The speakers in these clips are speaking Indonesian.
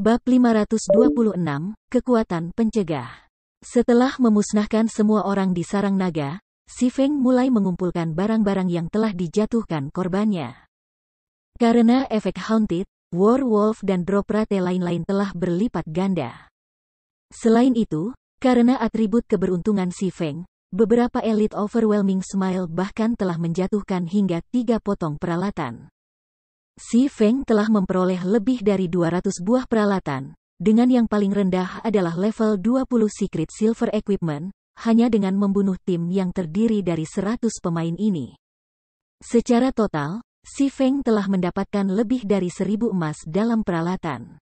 Bab 526, Kekuatan Pencegah Setelah memusnahkan semua orang di sarang naga, Si Feng mulai mengumpulkan barang-barang yang telah dijatuhkan korbannya. Karena efek Haunted, Werewolf dan Drop Rate lain-lain telah berlipat ganda. Selain itu, karena atribut keberuntungan Si Feng, beberapa elit Overwhelming Smile bahkan telah menjatuhkan hingga tiga potong peralatan. Si Feng telah memperoleh lebih dari 200 buah peralatan, dengan yang paling rendah adalah level 20 Secret Silver Equipment, hanya dengan membunuh tim yang terdiri dari 100 pemain ini. Secara total, Si Feng telah mendapatkan lebih dari 1000 emas dalam peralatan.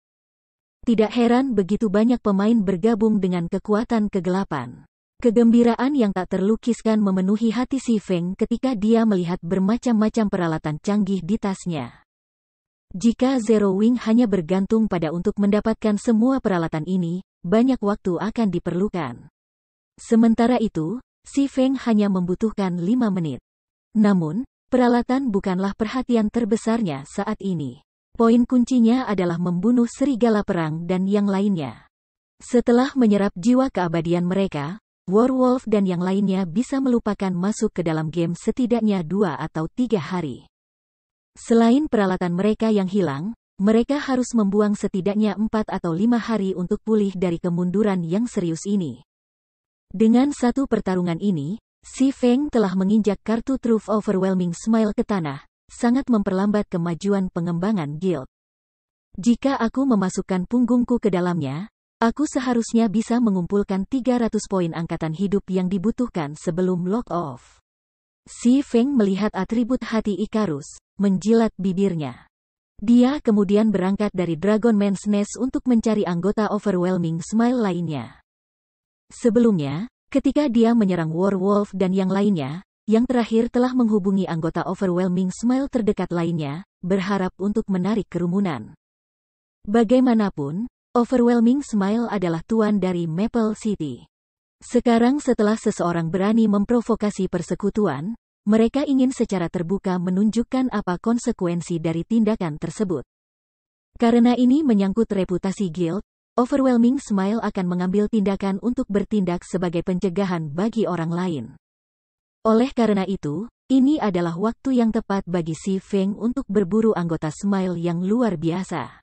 Tidak heran begitu banyak pemain bergabung dengan kekuatan kegelapan. Kegembiraan yang tak terlukiskan memenuhi hati Si Feng ketika dia melihat bermacam-macam peralatan canggih di tasnya. Jika Zero Wing hanya bergantung pada untuk mendapatkan semua peralatan ini, banyak waktu akan diperlukan. Sementara itu, Si Feng hanya membutuhkan lima menit. Namun, peralatan bukanlah perhatian terbesarnya saat ini. Poin kuncinya adalah membunuh serigala perang dan yang lainnya. Setelah menyerap jiwa keabadian mereka, Warwolf dan yang lainnya bisa melupakan masuk ke dalam game setidaknya dua atau tiga hari. Selain peralatan mereka yang hilang, mereka harus membuang setidaknya empat atau lima hari untuk pulih dari kemunduran yang serius ini. Dengan satu pertarungan ini, Si Feng telah menginjak kartu Truth Overwhelming Smile ke tanah, sangat memperlambat kemajuan pengembangan guild. Jika aku memasukkan punggungku ke dalamnya, aku seharusnya bisa mengumpulkan 300 poin angkatan hidup yang dibutuhkan sebelum lock off. Si Feng melihat atribut hati Ikarus, menjilat bibirnya. Dia kemudian berangkat dari Dragon Man's Nest untuk mencari anggota Overwhelming Smile lainnya. Sebelumnya, ketika dia menyerang Warwolf dan yang lainnya, yang terakhir telah menghubungi anggota Overwhelming Smile terdekat lainnya, berharap untuk menarik kerumunan. Bagaimanapun, Overwhelming Smile adalah tuan dari Maple City. Sekarang setelah seseorang berani memprovokasi persekutuan, mereka ingin secara terbuka menunjukkan apa konsekuensi dari tindakan tersebut. Karena ini menyangkut reputasi guild, Overwhelming Smile akan mengambil tindakan untuk bertindak sebagai pencegahan bagi orang lain. Oleh karena itu, ini adalah waktu yang tepat bagi Si Feng untuk berburu anggota Smile yang luar biasa.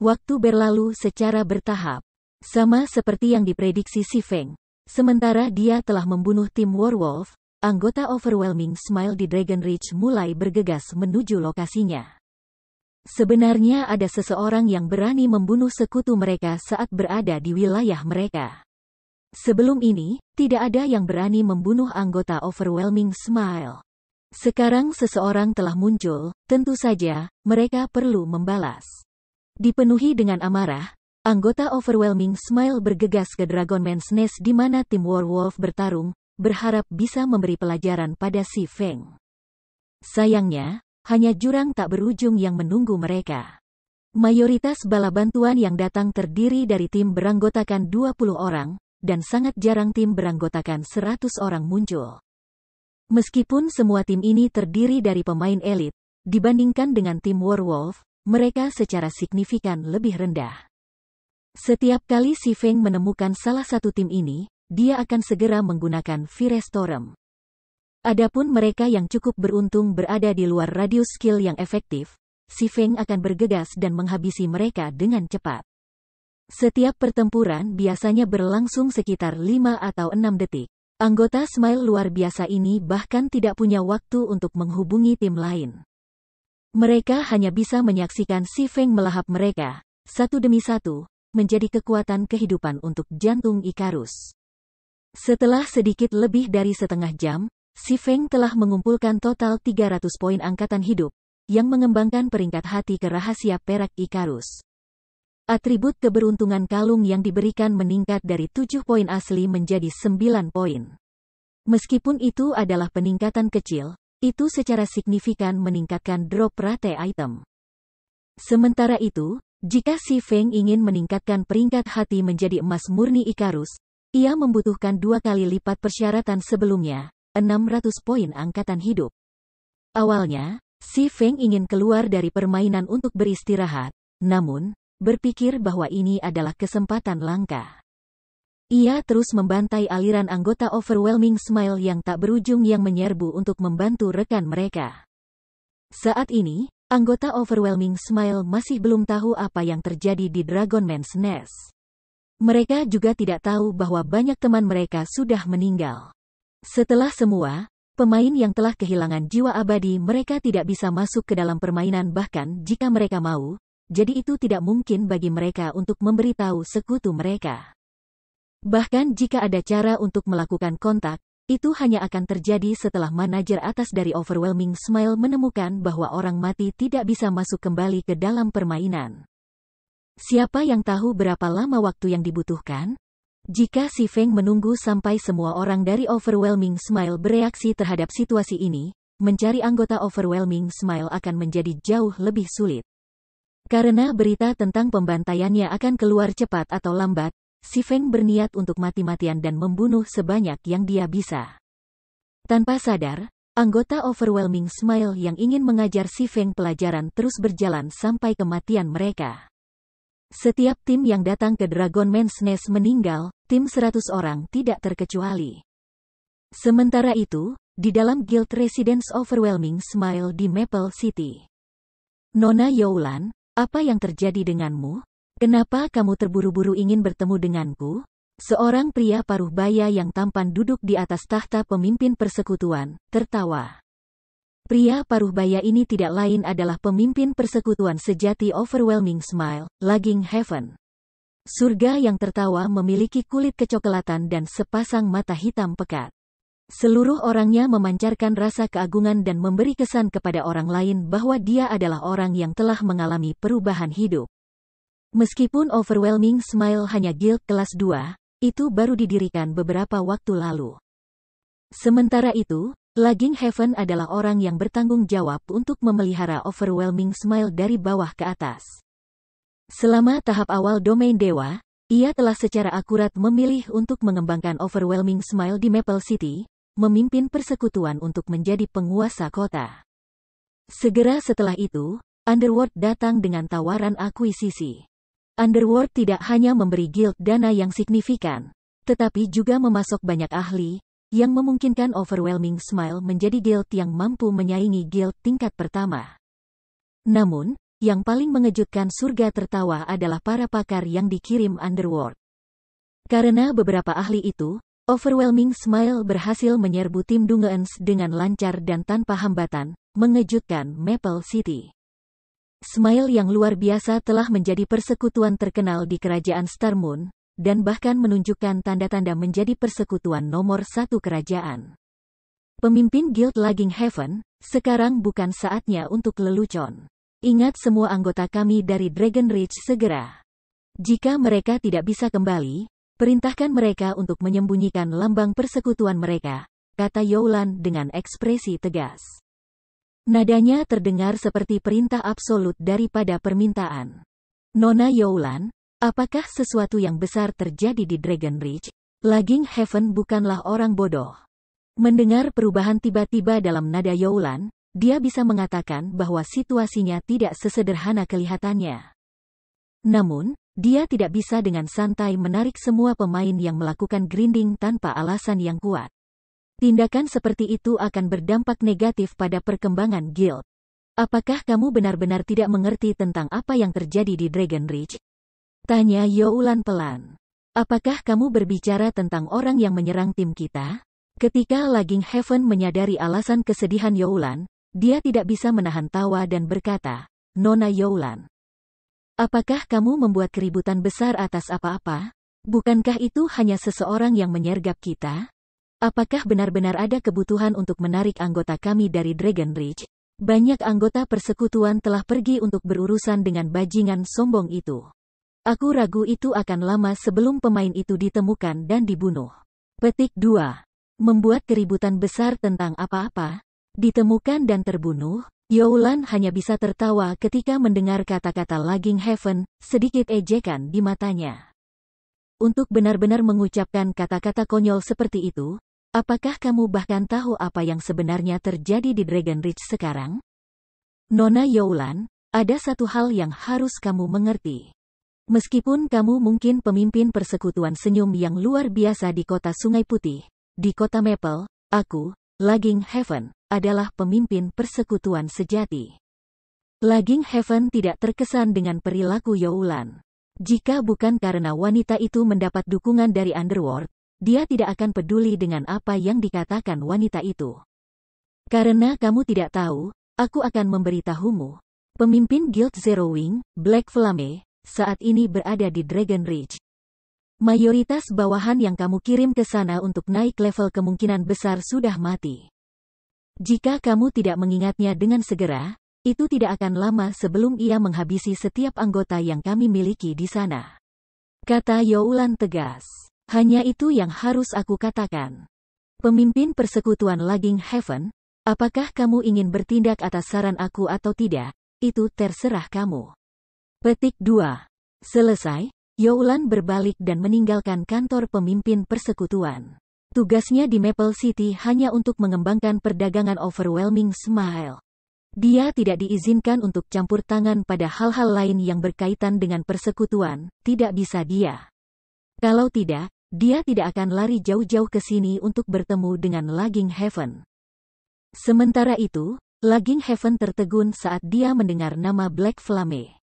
Waktu berlalu secara bertahap. Sama seperti yang diprediksi Si Feng, Sementara dia telah membunuh tim Warwolf, anggota Overwhelming Smile di Dragon Reach mulai bergegas menuju lokasinya. Sebenarnya ada seseorang yang berani membunuh sekutu mereka saat berada di wilayah mereka. Sebelum ini, tidak ada yang berani membunuh anggota Overwhelming Smile. Sekarang seseorang telah muncul, tentu saja, mereka perlu membalas. Dipenuhi dengan amarah, Anggota Overwhelming Smile bergegas ke Dragon Man's Nest di mana tim Warwolf bertarung, berharap bisa memberi pelajaran pada si Feng. Sayangnya, hanya jurang tak berujung yang menunggu mereka. Mayoritas bala bantuan yang datang terdiri dari tim beranggotakan 20 orang, dan sangat jarang tim beranggotakan 100 orang muncul. Meskipun semua tim ini terdiri dari pemain elit, dibandingkan dengan tim Warwolf, mereka secara signifikan lebih rendah. Setiap kali Si Feng menemukan salah satu tim ini, dia akan segera menggunakan Firestorm. Adapun mereka yang cukup beruntung berada di luar radius skill yang efektif, Si Feng akan bergegas dan menghabisi mereka dengan cepat. Setiap pertempuran biasanya berlangsung sekitar 5 atau 6 detik. Anggota Smile luar biasa ini bahkan tidak punya waktu untuk menghubungi tim lain. Mereka hanya bisa menyaksikan Si Feng melahap mereka, satu demi satu, menjadi kekuatan kehidupan untuk jantung Ikarus. Setelah sedikit lebih dari setengah jam, Si Feng telah mengumpulkan total 300 poin angkatan hidup, yang mengembangkan peringkat hati ke rahasia perak Ikarus. Atribut keberuntungan kalung yang diberikan meningkat dari 7 poin asli menjadi 9 poin. Meskipun itu adalah peningkatan kecil, itu secara signifikan meningkatkan drop rate item. Sementara itu, jika Si Feng ingin meningkatkan peringkat hati menjadi emas murni Ikarus, ia membutuhkan dua kali lipat persyaratan sebelumnya, 600 poin angkatan hidup. Awalnya, Si Feng ingin keluar dari permainan untuk beristirahat, namun, berpikir bahwa ini adalah kesempatan langka. Ia terus membantai aliran anggota Overwhelming Smile yang tak berujung yang menyerbu untuk membantu rekan mereka. Saat ini, Anggota Overwhelming Smile masih belum tahu apa yang terjadi di Dragon Man's Nest. Mereka juga tidak tahu bahwa banyak teman mereka sudah meninggal. Setelah semua, pemain yang telah kehilangan jiwa abadi mereka tidak bisa masuk ke dalam permainan bahkan jika mereka mau, jadi itu tidak mungkin bagi mereka untuk memberitahu sekutu mereka. Bahkan jika ada cara untuk melakukan kontak, itu hanya akan terjadi setelah manajer atas dari Overwhelming Smile menemukan bahwa orang mati tidak bisa masuk kembali ke dalam permainan. Siapa yang tahu berapa lama waktu yang dibutuhkan? Jika si Feng menunggu sampai semua orang dari Overwhelming Smile bereaksi terhadap situasi ini, mencari anggota Overwhelming Smile akan menjadi jauh lebih sulit. Karena berita tentang pembantaiannya akan keluar cepat atau lambat, si Feng berniat untuk mati-matian dan membunuh sebanyak yang dia bisa. Tanpa sadar, anggota Overwhelming Smile yang ingin mengajar si Feng pelajaran terus berjalan sampai kematian mereka. Setiap tim yang datang ke Dragon Man's Nest meninggal, tim 100 orang tidak terkecuali. Sementara itu, di dalam Guild Residence Overwhelming Smile di Maple City. Nona Yowlan, apa yang terjadi denganmu? Kenapa kamu terburu-buru ingin bertemu denganku? Seorang pria paruh baya yang tampan duduk di atas tahta pemimpin persekutuan, tertawa. Pria paruh baya ini tidak lain adalah pemimpin persekutuan sejati Overwhelming Smile, Lagging Heaven. Surga yang tertawa memiliki kulit kecoklatan dan sepasang mata hitam pekat. Seluruh orangnya memancarkan rasa keagungan dan memberi kesan kepada orang lain bahwa dia adalah orang yang telah mengalami perubahan hidup. Meskipun Overwhelming Smile hanya guild kelas 2, itu baru didirikan beberapa waktu lalu. Sementara itu, Lagging Heaven adalah orang yang bertanggung jawab untuk memelihara Overwhelming Smile dari bawah ke atas. Selama tahap awal domain dewa, ia telah secara akurat memilih untuk mengembangkan Overwhelming Smile di Maple City, memimpin persekutuan untuk menjadi penguasa kota. Segera setelah itu, Underworld datang dengan tawaran akuisisi. Underworld tidak hanya memberi guild dana yang signifikan, tetapi juga memasok banyak ahli, yang memungkinkan Overwhelming Smile menjadi guild yang mampu menyaingi guild tingkat pertama. Namun, yang paling mengejutkan surga tertawa adalah para pakar yang dikirim Underworld. Karena beberapa ahli itu, Overwhelming Smile berhasil menyerbu tim Dungeons dengan lancar dan tanpa hambatan, mengejutkan Maple City. Smile yang luar biasa telah menjadi persekutuan terkenal di kerajaan Star Moon, dan bahkan menunjukkan tanda-tanda menjadi persekutuan nomor satu kerajaan. Pemimpin Guild Lagging Heaven, sekarang bukan saatnya untuk lelucon. Ingat semua anggota kami dari Dragon Ridge segera. Jika mereka tidak bisa kembali, perintahkan mereka untuk menyembunyikan lambang persekutuan mereka, kata Yolan dengan ekspresi tegas. Nadanya terdengar seperti perintah absolut daripada permintaan. Nona Yowlan, apakah sesuatu yang besar terjadi di Dragon Ridge? Laging Heaven bukanlah orang bodoh. Mendengar perubahan tiba-tiba dalam nada Yowlan, dia bisa mengatakan bahwa situasinya tidak sesederhana kelihatannya. Namun, dia tidak bisa dengan santai menarik semua pemain yang melakukan grinding tanpa alasan yang kuat. Tindakan seperti itu akan berdampak negatif pada perkembangan guild. Apakah kamu benar-benar tidak mengerti tentang apa yang terjadi di Dragon Ridge? Tanya Yowlan pelan. Apakah kamu berbicara tentang orang yang menyerang tim kita? Ketika Lagging Heaven menyadari alasan kesedihan Yowlan, dia tidak bisa menahan tawa dan berkata, Nona Yowlan, Apakah kamu membuat keributan besar atas apa-apa? Bukankah itu hanya seseorang yang menyergap kita? Apakah benar-benar ada kebutuhan untuk menarik anggota kami dari Dragon Ridge? Banyak anggota persekutuan telah pergi untuk berurusan dengan bajingan sombong itu. Aku ragu itu akan lama sebelum pemain itu ditemukan dan dibunuh. Petik 2. Membuat keributan besar tentang apa-apa. Ditemukan dan terbunuh, Yowlan hanya bisa tertawa ketika mendengar kata-kata Lagging Heaven, sedikit ejekan di matanya. Untuk benar-benar mengucapkan kata-kata konyol seperti itu, Apakah kamu bahkan tahu apa yang sebenarnya terjadi di Dragon Ridge sekarang? Nona Yowlan? ada satu hal yang harus kamu mengerti. Meskipun kamu mungkin pemimpin persekutuan senyum yang luar biasa di kota Sungai Putih, di kota Maple, aku, Laging Heaven, adalah pemimpin persekutuan sejati. Laging Heaven tidak terkesan dengan perilaku Yowlan Jika bukan karena wanita itu mendapat dukungan dari Underworld, dia tidak akan peduli dengan apa yang dikatakan wanita itu. Karena kamu tidak tahu, aku akan memberitahumu. Pemimpin Guild Zero Wing, Black Flame, saat ini berada di Dragon Ridge. Mayoritas bawahan yang kamu kirim ke sana untuk naik level kemungkinan besar sudah mati. Jika kamu tidak mengingatnya dengan segera, itu tidak akan lama sebelum ia menghabisi setiap anggota yang kami miliki di sana. Kata Yowlan tegas. Hanya itu yang harus aku katakan. Pemimpin persekutuan Lagging Heaven, apakah kamu ingin bertindak atas saran aku atau tidak? Itu terserah kamu. Petik 2. Selesai, Yowlan berbalik dan meninggalkan kantor pemimpin persekutuan. Tugasnya di Maple City hanya untuk mengembangkan perdagangan Overwhelming Smile. Dia tidak diizinkan untuk campur tangan pada hal-hal lain yang berkaitan dengan persekutuan, tidak bisa dia. Kalau tidak, dia tidak akan lari jauh-jauh ke sini untuk bertemu dengan Laging Heaven. Sementara itu, Laging Heaven tertegun saat dia mendengar nama Black Flame.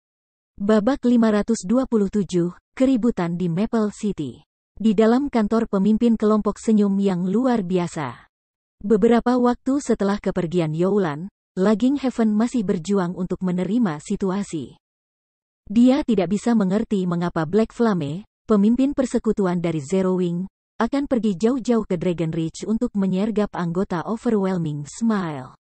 Babak 527, Keributan di Maple City. Di dalam kantor pemimpin kelompok senyum yang luar biasa. Beberapa waktu setelah kepergian Yowlan, Laging Heaven masih berjuang untuk menerima situasi. Dia tidak bisa mengerti mengapa Black Flame, pemimpin persekutuan dari Zero Wing, akan pergi jauh-jauh ke Dragon Reach untuk menyergap anggota Overwhelming Smile.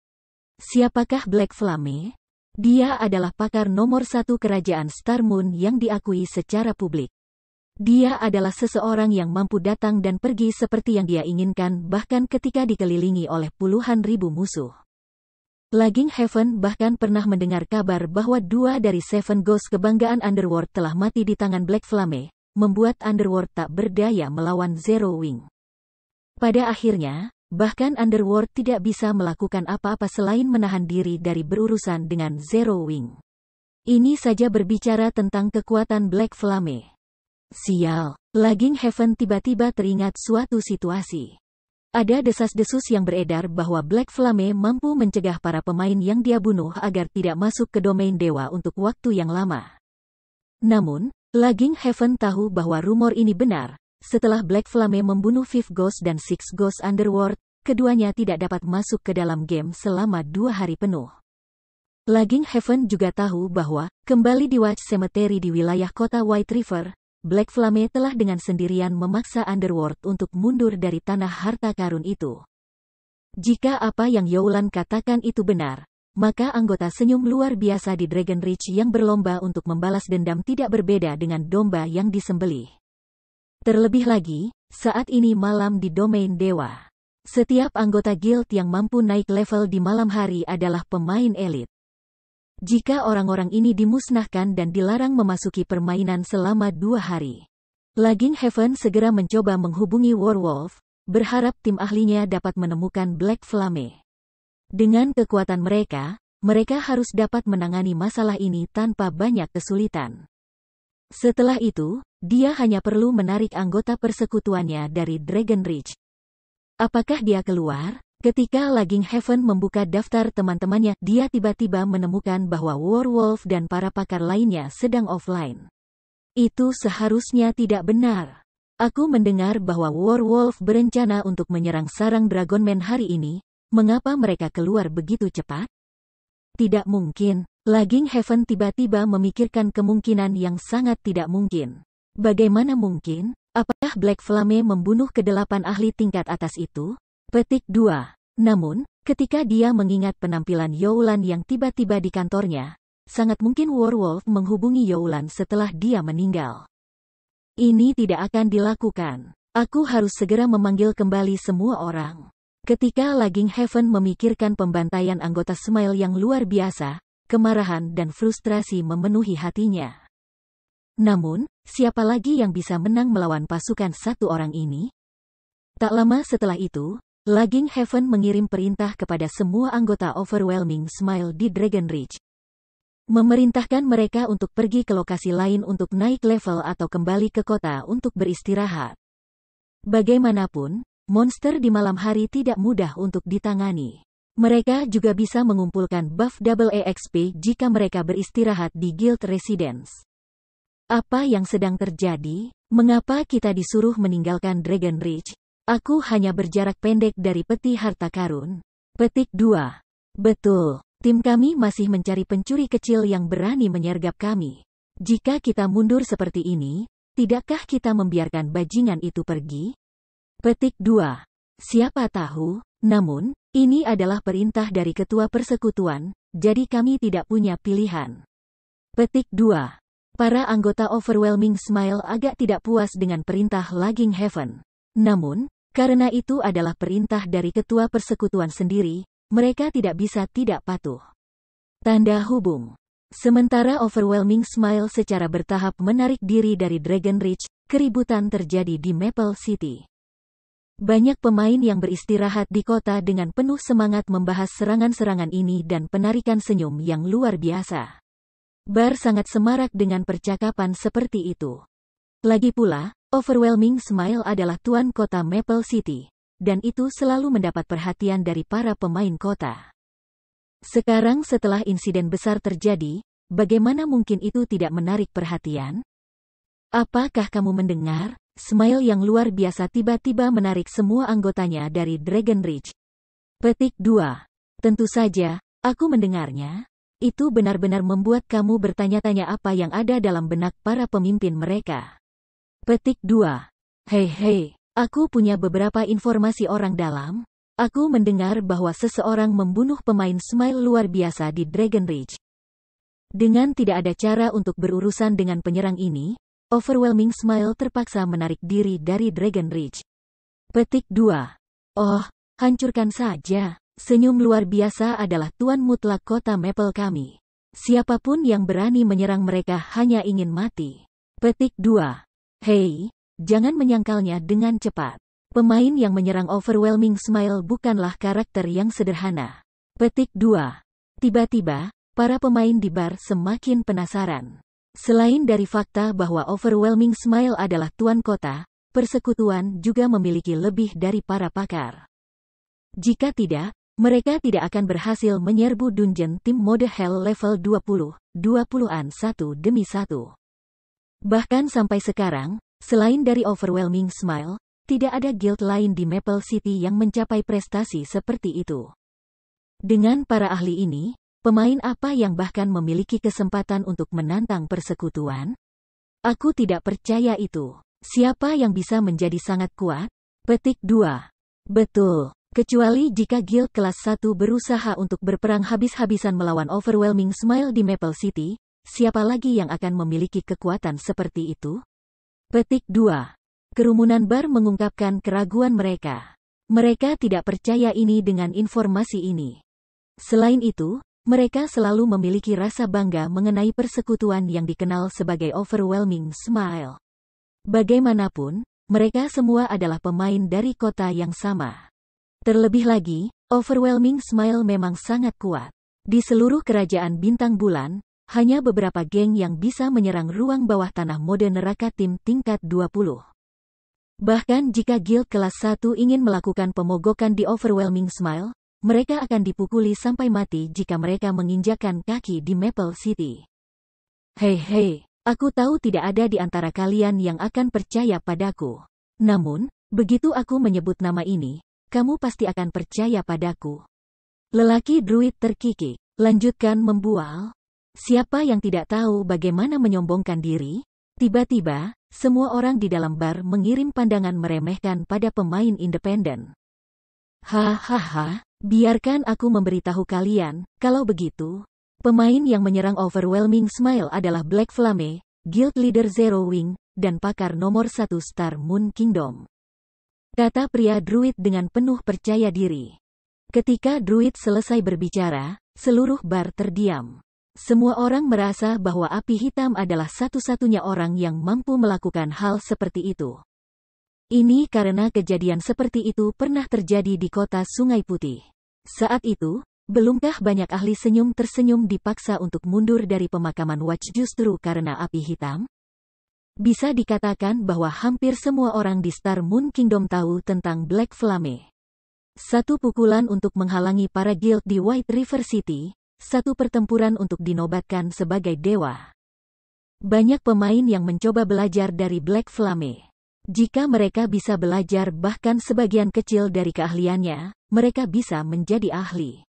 Siapakah Black Flame? Dia adalah pakar nomor satu kerajaan Star Moon yang diakui secara publik. Dia adalah seseorang yang mampu datang dan pergi seperti yang dia inginkan bahkan ketika dikelilingi oleh puluhan ribu musuh. Laging Heaven bahkan pernah mendengar kabar bahwa dua dari Seven Ghost kebanggaan Underworld telah mati di tangan Black Flame, membuat Underworld tak berdaya melawan Zero Wing. Pada akhirnya, bahkan Underworld tidak bisa melakukan apa-apa selain menahan diri dari berurusan dengan Zero Wing. Ini saja berbicara tentang kekuatan Black Flame. Sial, Laging Heaven tiba-tiba teringat suatu situasi. Ada desas-desus yang beredar bahwa Black Flame mampu mencegah para pemain yang dia bunuh agar tidak masuk ke domain dewa untuk waktu yang lama. Namun, Laging Heaven tahu bahwa rumor ini benar. Setelah Black Flame membunuh Fifth Ghost dan Six Ghost Underworld, keduanya tidak dapat masuk ke dalam game selama dua hari penuh. Laging Heaven juga tahu bahwa, kembali di Watch Cemetery di wilayah kota White River, Black Flame telah dengan sendirian memaksa Underworld untuk mundur dari tanah harta karun itu. Jika apa yang Yowlan katakan itu benar, maka anggota senyum luar biasa di Dragon Reach yang berlomba untuk membalas dendam tidak berbeda dengan domba yang disembelih. Terlebih lagi, saat ini malam di domain dewa. Setiap anggota guild yang mampu naik level di malam hari adalah pemain elit. Jika orang-orang ini dimusnahkan dan dilarang memasuki permainan selama dua hari. Laging Heaven segera mencoba menghubungi Warwolf, berharap tim ahlinya dapat menemukan Black Flame. Dengan kekuatan mereka, mereka harus dapat menangani masalah ini tanpa banyak kesulitan. Setelah itu, dia hanya perlu menarik anggota persekutuannya dari Dragon Ridge. Apakah dia keluar? Ketika Laging Heaven membuka daftar teman-temannya, dia tiba-tiba menemukan bahwa Warwolf dan para pakar lainnya sedang offline. Itu seharusnya tidak benar. Aku mendengar bahwa Warwolf berencana untuk menyerang sarang Dragonman hari ini, Mengapa mereka keluar begitu cepat? Tidak mungkin. Laging Heaven tiba-tiba memikirkan kemungkinan yang sangat tidak mungkin. Bagaimana mungkin? Apakah Black Flame membunuh kedelapan ahli tingkat atas itu? Petik 2. Namun, ketika dia mengingat penampilan Yowlan yang tiba-tiba di kantornya, sangat mungkin Warwolf menghubungi Yowlan setelah dia meninggal. Ini tidak akan dilakukan. Aku harus segera memanggil kembali semua orang. Ketika Laging Heaven memikirkan pembantaian anggota Smile yang luar biasa, kemarahan dan frustrasi memenuhi hatinya. Namun, siapa lagi yang bisa menang melawan pasukan satu orang ini? Tak lama setelah itu, Laging Heaven mengirim perintah kepada semua anggota Overwhelming Smile di Dragon Ridge. Memerintahkan mereka untuk pergi ke lokasi lain untuk naik level atau kembali ke kota untuk beristirahat. Bagaimanapun, monster di malam hari tidak mudah untuk ditangani. Mereka juga bisa mengumpulkan buff double EXP jika mereka beristirahat di Guild Residence. Apa yang sedang terjadi? Mengapa kita disuruh meninggalkan Dragon Ridge? Aku hanya berjarak pendek dari peti harta karun. Petik 2. Betul, tim kami masih mencari pencuri kecil yang berani menyergap kami. Jika kita mundur seperti ini, tidakkah kita membiarkan bajingan itu pergi? Petik 2. Siapa tahu, namun, ini adalah perintah dari ketua persekutuan, jadi kami tidak punya pilihan. Petik 2. Para anggota Overwhelming Smile agak tidak puas dengan perintah Lagging Heaven. Namun, karena itu adalah perintah dari ketua persekutuan sendiri, mereka tidak bisa tidak patuh. Tanda hubung. Sementara Overwhelming Smile secara bertahap menarik diri dari Dragon Ridge, keributan terjadi di Maple City. Banyak pemain yang beristirahat di kota dengan penuh semangat membahas serangan-serangan ini dan penarikan senyum yang luar biasa. Bar sangat semarak dengan percakapan seperti itu. Lagi pula, overwhelming smile adalah tuan kota Maple City, dan itu selalu mendapat perhatian dari para pemain kota. Sekarang setelah insiden besar terjadi, bagaimana mungkin itu tidak menarik perhatian? Apakah kamu mendengar? Smile yang luar biasa tiba-tiba menarik semua anggotanya dari Dragon Ridge. Petik 2. Tentu saja, aku mendengarnya. Itu benar-benar membuat kamu bertanya-tanya apa yang ada dalam benak para pemimpin mereka. Petik 2. Hei hei, aku punya beberapa informasi orang dalam. Aku mendengar bahwa seseorang membunuh pemain Smile luar biasa di Dragon Ridge. Dengan tidak ada cara untuk berurusan dengan penyerang ini, Overwhelming Smile terpaksa menarik diri dari Dragon Ridge. Petik 2. Oh, hancurkan saja. Senyum luar biasa adalah tuan mutlak kota Maple kami. Siapapun yang berani menyerang mereka hanya ingin mati. Petik 2. Hei, jangan menyangkalnya dengan cepat. Pemain yang menyerang Overwhelming Smile bukanlah karakter yang sederhana. Petik 2. Tiba-tiba, para pemain di bar semakin penasaran. Selain dari fakta bahwa overwhelming smile adalah tuan kota, persekutuan juga memiliki lebih dari para pakar. Jika tidak, mereka tidak akan berhasil menyerbu dungeon tim mode hell level 20, 20-an satu demi satu. Bahkan sampai sekarang, selain dari overwhelming smile, tidak ada guild lain di Maple City yang mencapai prestasi seperti itu. Dengan para ahli ini, Pemain apa yang bahkan memiliki kesempatan untuk menantang persekutuan? Aku tidak percaya itu. Siapa yang bisa menjadi sangat kuat? Petik 2. Betul. Kecuali jika guild kelas 1 berusaha untuk berperang habis-habisan melawan Overwhelming Smile di Maple City, siapa lagi yang akan memiliki kekuatan seperti itu? Petik 2. Kerumunan bar mengungkapkan keraguan mereka. Mereka tidak percaya ini dengan informasi ini. Selain itu, mereka selalu memiliki rasa bangga mengenai persekutuan yang dikenal sebagai overwhelming smile. Bagaimanapun, mereka semua adalah pemain dari kota yang sama. Terlebih lagi, overwhelming smile memang sangat kuat. Di seluruh kerajaan bintang bulan, hanya beberapa geng yang bisa menyerang ruang bawah tanah mode neraka tim tingkat 20. Bahkan jika guild kelas 1 ingin melakukan pemogokan di overwhelming smile, mereka akan dipukuli sampai mati jika mereka menginjakan kaki di Maple City. Hei hei, aku tahu tidak ada di antara kalian yang akan percaya padaku. Namun, begitu aku menyebut nama ini, kamu pasti akan percaya padaku. Lelaki druid terkikik, lanjutkan membual. Siapa yang tidak tahu bagaimana menyombongkan diri? Tiba-tiba, semua orang di dalam bar mengirim pandangan meremehkan pada pemain independen. Hahaha, Biarkan aku memberitahu kalian, kalau begitu, pemain yang menyerang Overwhelming Smile adalah Black Flame, Guild Leader Zero Wing, dan pakar nomor satu Star Moon Kingdom. Kata pria druid dengan penuh percaya diri. Ketika druid selesai berbicara, seluruh bar terdiam. Semua orang merasa bahwa api hitam adalah satu-satunya orang yang mampu melakukan hal seperti itu. Ini karena kejadian seperti itu pernah terjadi di kota Sungai Putih. Saat itu, belumkah banyak ahli senyum tersenyum dipaksa untuk mundur dari pemakaman Watch justru karena api hitam? Bisa dikatakan bahwa hampir semua orang di Star Moon Kingdom tahu tentang Black Flame. Satu pukulan untuk menghalangi para guild di White River City, satu pertempuran untuk dinobatkan sebagai dewa. Banyak pemain yang mencoba belajar dari Black Flame. Jika mereka bisa belajar bahkan sebagian kecil dari keahliannya, mereka bisa menjadi ahli.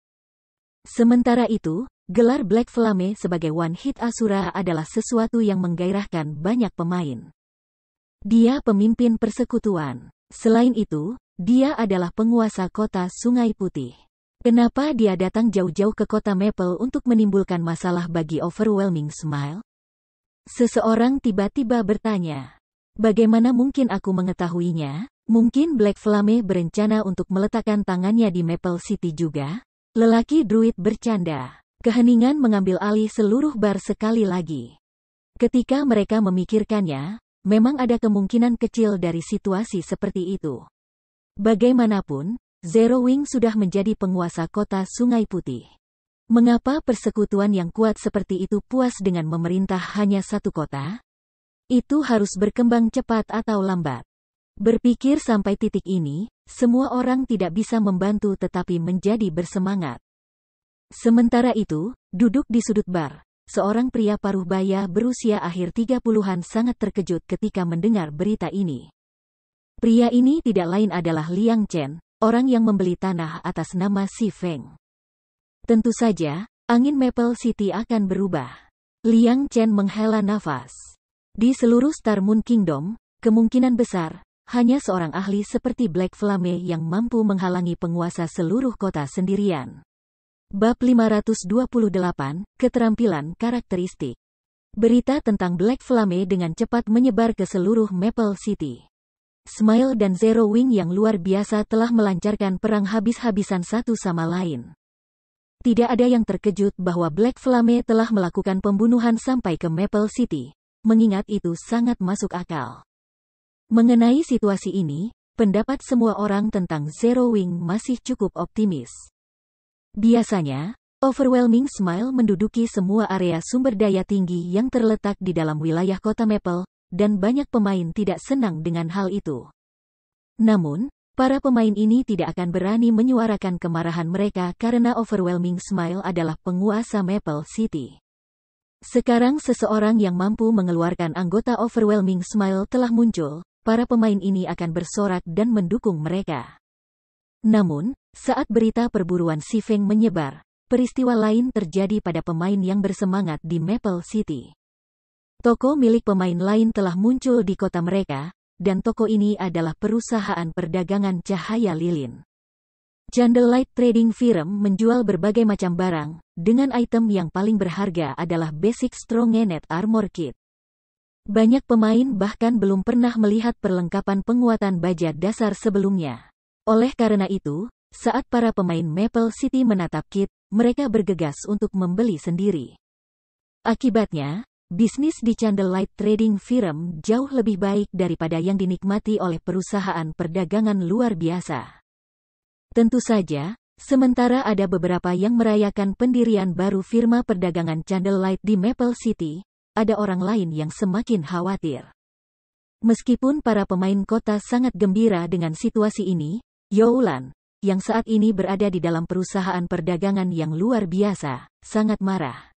Sementara itu, gelar Black Flame sebagai One Hit Asura adalah sesuatu yang menggairahkan banyak pemain. Dia pemimpin persekutuan. Selain itu, dia adalah penguasa kota Sungai Putih. Kenapa dia datang jauh-jauh ke kota Maple untuk menimbulkan masalah bagi Overwhelming Smile? Seseorang tiba-tiba bertanya. Bagaimana mungkin aku mengetahuinya? Mungkin Black Flame berencana untuk meletakkan tangannya di Maple City juga? Lelaki druid bercanda. Keheningan mengambil alih seluruh bar sekali lagi. Ketika mereka memikirkannya, memang ada kemungkinan kecil dari situasi seperti itu. Bagaimanapun, Zero Wing sudah menjadi penguasa kota Sungai Putih. Mengapa persekutuan yang kuat seperti itu puas dengan memerintah hanya satu kota? itu harus berkembang cepat atau lambat. Berpikir sampai titik ini, semua orang tidak bisa membantu tetapi menjadi bersemangat. Sementara itu, duduk di sudut bar, seorang pria paruh baya berusia akhir 30-an sangat terkejut ketika mendengar berita ini. Pria ini tidak lain adalah Liang Chen, orang yang membeli tanah atas nama Si Feng. Tentu saja, angin Maple City akan berubah. Liang Chen menghela nafas. Di seluruh Star Moon Kingdom, kemungkinan besar, hanya seorang ahli seperti Black Flame yang mampu menghalangi penguasa seluruh kota sendirian. Bab 528, Keterampilan Karakteristik Berita tentang Black Flame dengan cepat menyebar ke seluruh Maple City. Smile dan Zero Wing yang luar biasa telah melancarkan perang habis-habisan satu sama lain. Tidak ada yang terkejut bahwa Black Flame telah melakukan pembunuhan sampai ke Maple City, mengingat itu sangat masuk akal. Mengenai situasi ini, pendapat semua orang tentang Zero Wing masih cukup optimis. Biasanya, Overwhelming Smile menduduki semua area sumber daya tinggi yang terletak di dalam wilayah kota Maple, dan banyak pemain tidak senang dengan hal itu. Namun, para pemain ini tidak akan berani menyuarakan kemarahan mereka karena Overwhelming Smile adalah penguasa Maple City. Sekarang seseorang yang mampu mengeluarkan anggota overwhelming smile telah muncul, para pemain ini akan bersorak dan mendukung mereka. Namun, saat berita perburuan Si Feng menyebar, peristiwa lain terjadi pada pemain yang bersemangat di Maple City. Toko milik pemain lain telah muncul di kota mereka, dan toko ini adalah perusahaan perdagangan cahaya lilin. Candlelight Trading Firm menjual berbagai macam barang, dengan item yang paling berharga adalah Basic Strong Net Armor Kit. Banyak pemain bahkan belum pernah melihat perlengkapan penguatan baja dasar sebelumnya. Oleh karena itu, saat para pemain Maple City menatap kit, mereka bergegas untuk membeli sendiri. Akibatnya, bisnis di Candlelight Trading Firm jauh lebih baik daripada yang dinikmati oleh perusahaan perdagangan luar biasa. Tentu saja, sementara ada beberapa yang merayakan pendirian baru firma perdagangan Candlelight di Maple City, ada orang lain yang semakin khawatir. Meskipun para pemain kota sangat gembira dengan situasi ini, Yowlan, yang saat ini berada di dalam perusahaan perdagangan yang luar biasa, sangat marah.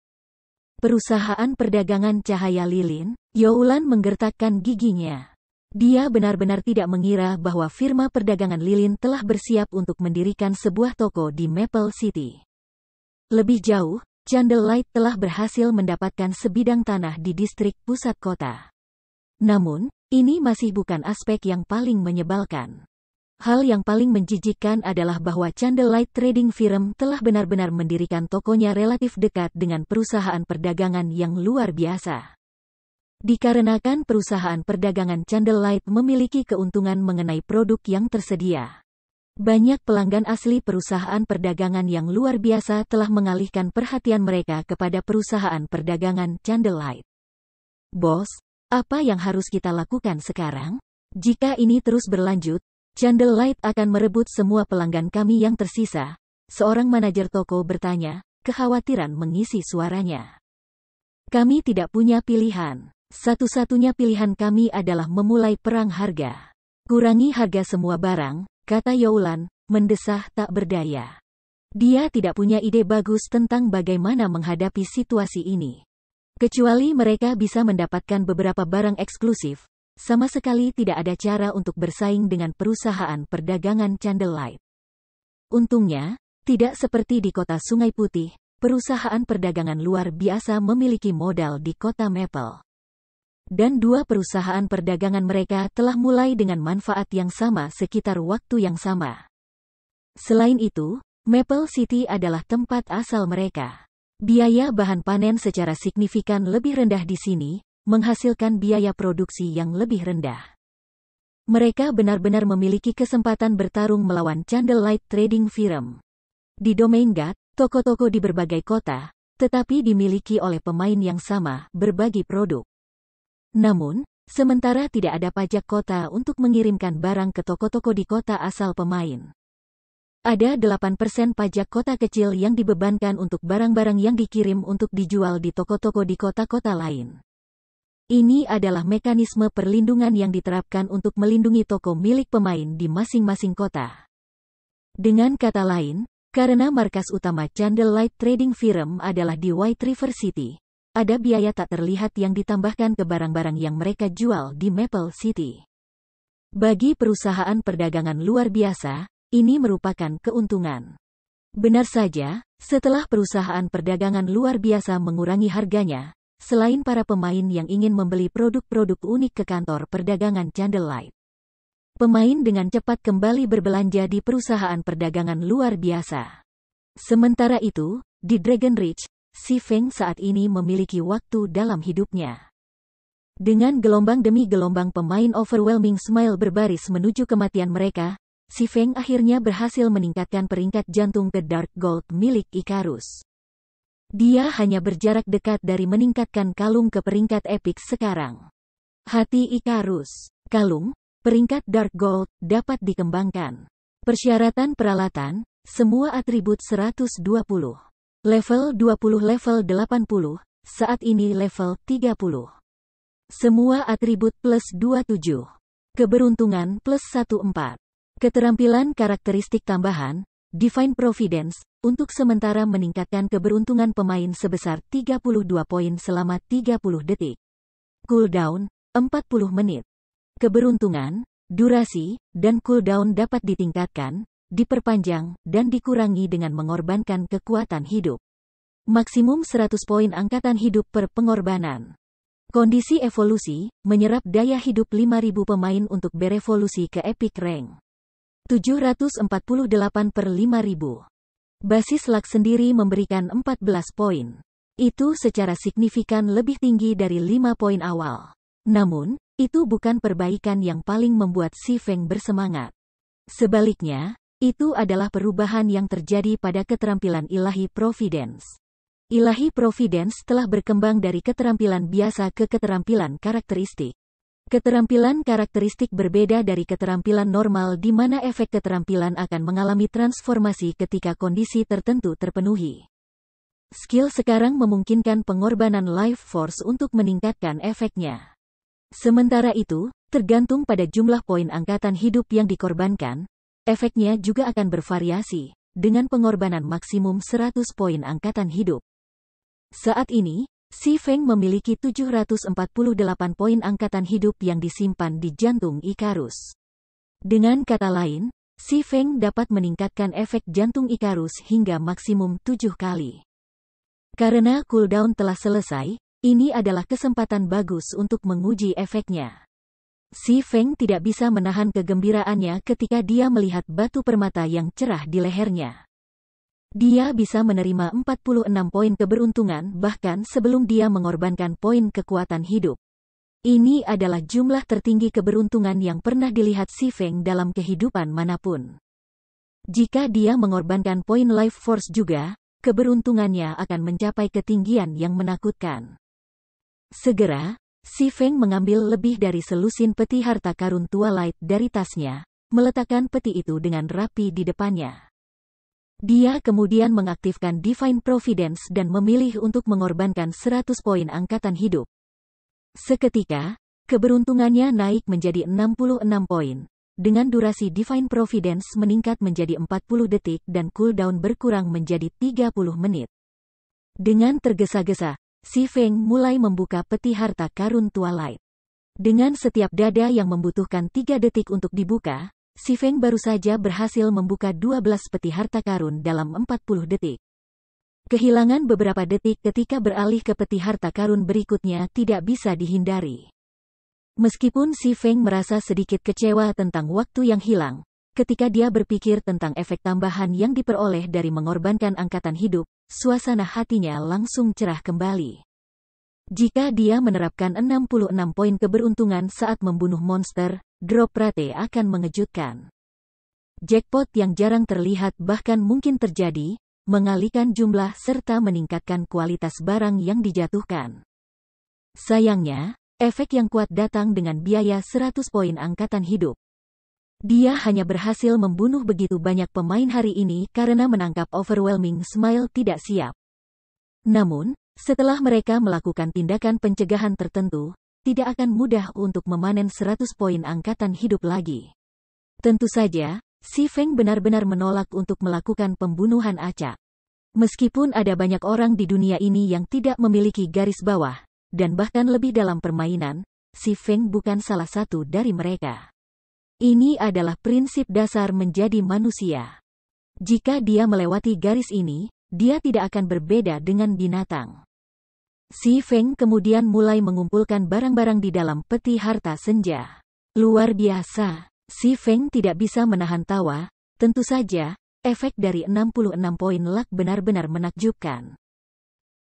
Perusahaan perdagangan cahaya lilin, Yowlan menggertakkan giginya. Dia benar-benar tidak mengira bahwa firma perdagangan lilin telah bersiap untuk mendirikan sebuah toko di Maple City. Lebih jauh, Candlelight telah berhasil mendapatkan sebidang tanah di distrik pusat kota. Namun, ini masih bukan aspek yang paling menyebalkan. Hal yang paling menjijikkan adalah bahwa Candlelight Trading Firm telah benar-benar mendirikan tokonya relatif dekat dengan perusahaan perdagangan yang luar biasa. Dikarenakan perusahaan perdagangan Candlelight memiliki keuntungan mengenai produk yang tersedia. Banyak pelanggan asli perusahaan perdagangan yang luar biasa telah mengalihkan perhatian mereka kepada perusahaan perdagangan Candlelight. Bos, apa yang harus kita lakukan sekarang? Jika ini terus berlanjut, Candlelight akan merebut semua pelanggan kami yang tersisa. Seorang manajer toko bertanya, kekhawatiran mengisi suaranya. Kami tidak punya pilihan. Satu-satunya pilihan kami adalah memulai perang harga. Kurangi harga semua barang, kata Yowlan, mendesah tak berdaya. Dia tidak punya ide bagus tentang bagaimana menghadapi situasi ini. Kecuali mereka bisa mendapatkan beberapa barang eksklusif, sama sekali tidak ada cara untuk bersaing dengan perusahaan perdagangan Candlelight. Untungnya, tidak seperti di kota Sungai Putih, perusahaan perdagangan luar biasa memiliki modal di kota Maple dan dua perusahaan perdagangan mereka telah mulai dengan manfaat yang sama sekitar waktu yang sama. Selain itu, Maple City adalah tempat asal mereka. Biaya bahan panen secara signifikan lebih rendah di sini, menghasilkan biaya produksi yang lebih rendah. Mereka benar-benar memiliki kesempatan bertarung melawan Candlelight Trading Firm. Di domain GAT, toko-toko di berbagai kota, tetapi dimiliki oleh pemain yang sama, berbagi produk. Namun, sementara tidak ada pajak kota untuk mengirimkan barang ke toko-toko di kota asal pemain. Ada 8% pajak kota kecil yang dibebankan untuk barang-barang yang dikirim untuk dijual di toko-toko di kota-kota lain. Ini adalah mekanisme perlindungan yang diterapkan untuk melindungi toko milik pemain di masing-masing kota. Dengan kata lain, karena markas utama Candlelight Trading Firm adalah di White River City, ada biaya tak terlihat yang ditambahkan ke barang-barang yang mereka jual di Maple City. Bagi perusahaan perdagangan luar biasa, ini merupakan keuntungan. Benar saja, setelah perusahaan perdagangan luar biasa mengurangi harganya, selain para pemain yang ingin membeli produk-produk unik ke kantor perdagangan Candlelight, pemain dengan cepat kembali berbelanja di perusahaan perdagangan luar biasa. Sementara itu, di Dragon Ridge, Si Feng saat ini memiliki waktu dalam hidupnya. Dengan gelombang demi gelombang pemain overwhelming smile berbaris menuju kematian mereka, si Feng akhirnya berhasil meningkatkan peringkat jantung ke Dark Gold milik Icarus. Dia hanya berjarak dekat dari meningkatkan kalung ke peringkat epik sekarang. Hati Icarus, kalung, peringkat Dark Gold dapat dikembangkan. Persyaratan peralatan, semua atribut 120. Level 20 level 80, saat ini level 30. Semua atribut plus 27. Keberuntungan plus 14. Keterampilan karakteristik tambahan, Divine Providence, untuk sementara meningkatkan keberuntungan pemain sebesar 32 poin selama 30 detik. Cooldown, 40 menit. Keberuntungan, durasi, dan cooldown dapat ditingkatkan, diperpanjang, dan dikurangi dengan mengorbankan kekuatan hidup. Maksimum 100 poin angkatan hidup per pengorbanan. Kondisi evolusi, menyerap daya hidup 5.000 pemain untuk berevolusi ke Epic Rank. 748 per 5.000. Basis lag sendiri memberikan 14 poin. Itu secara signifikan lebih tinggi dari 5 poin awal. Namun, itu bukan perbaikan yang paling membuat Si Feng bersemangat. Sebaliknya, itu adalah perubahan yang terjadi pada keterampilan ilahi providence. Ilahi providence telah berkembang dari keterampilan biasa ke keterampilan karakteristik. Keterampilan karakteristik berbeda dari keterampilan normal di mana efek keterampilan akan mengalami transformasi ketika kondisi tertentu terpenuhi. Skill sekarang memungkinkan pengorbanan life force untuk meningkatkan efeknya. Sementara itu, tergantung pada jumlah poin angkatan hidup yang dikorbankan, Efeknya juga akan bervariasi, dengan pengorbanan maksimum 100 poin angkatan hidup. Saat ini, Si Feng memiliki 748 poin angkatan hidup yang disimpan di jantung Ikarus. Dengan kata lain, Si Feng dapat meningkatkan efek jantung Ikarus hingga maksimum tujuh kali. Karena cooldown telah selesai, ini adalah kesempatan bagus untuk menguji efeknya. Si Feng tidak bisa menahan kegembiraannya ketika dia melihat batu permata yang cerah di lehernya. Dia bisa menerima 46 poin keberuntungan bahkan sebelum dia mengorbankan poin kekuatan hidup. Ini adalah jumlah tertinggi keberuntungan yang pernah dilihat Si Feng dalam kehidupan manapun. Jika dia mengorbankan poin life force juga, keberuntungannya akan mencapai ketinggian yang menakutkan. Segera, Si Feng mengambil lebih dari selusin peti harta karun tua light dari tasnya, meletakkan peti itu dengan rapi di depannya. Dia kemudian mengaktifkan Divine Providence dan memilih untuk mengorbankan 100 poin angkatan hidup. Seketika, keberuntungannya naik menjadi 66 poin, dengan durasi Divine Providence meningkat menjadi 40 detik dan cooldown berkurang menjadi 30 menit. Dengan tergesa-gesa, Si Feng mulai membuka peti harta karun Twilight. Dengan setiap dada yang membutuhkan tiga detik untuk dibuka, Si Feng baru saja berhasil membuka 12 peti harta karun dalam 40 detik. Kehilangan beberapa detik ketika beralih ke peti harta karun berikutnya tidak bisa dihindari. Meskipun Si Feng merasa sedikit kecewa tentang waktu yang hilang, Ketika dia berpikir tentang efek tambahan yang diperoleh dari mengorbankan angkatan hidup, suasana hatinya langsung cerah kembali. Jika dia menerapkan 66 poin keberuntungan saat membunuh monster, drop rate akan mengejutkan. Jackpot yang jarang terlihat bahkan mungkin terjadi, mengalihkan jumlah serta meningkatkan kualitas barang yang dijatuhkan. Sayangnya, efek yang kuat datang dengan biaya 100 poin angkatan hidup, dia hanya berhasil membunuh begitu banyak pemain hari ini karena menangkap overwhelming smile tidak siap. Namun, setelah mereka melakukan tindakan pencegahan tertentu, tidak akan mudah untuk memanen 100 poin angkatan hidup lagi. Tentu saja, Si Feng benar-benar menolak untuk melakukan pembunuhan acak. Meskipun ada banyak orang di dunia ini yang tidak memiliki garis bawah, dan bahkan lebih dalam permainan, Si Feng bukan salah satu dari mereka. Ini adalah prinsip dasar menjadi manusia. Jika dia melewati garis ini, dia tidak akan berbeda dengan binatang. Si Feng kemudian mulai mengumpulkan barang-barang di dalam peti harta senja. Luar biasa, si Feng tidak bisa menahan tawa, tentu saja, efek dari 66 poin luck benar-benar menakjubkan.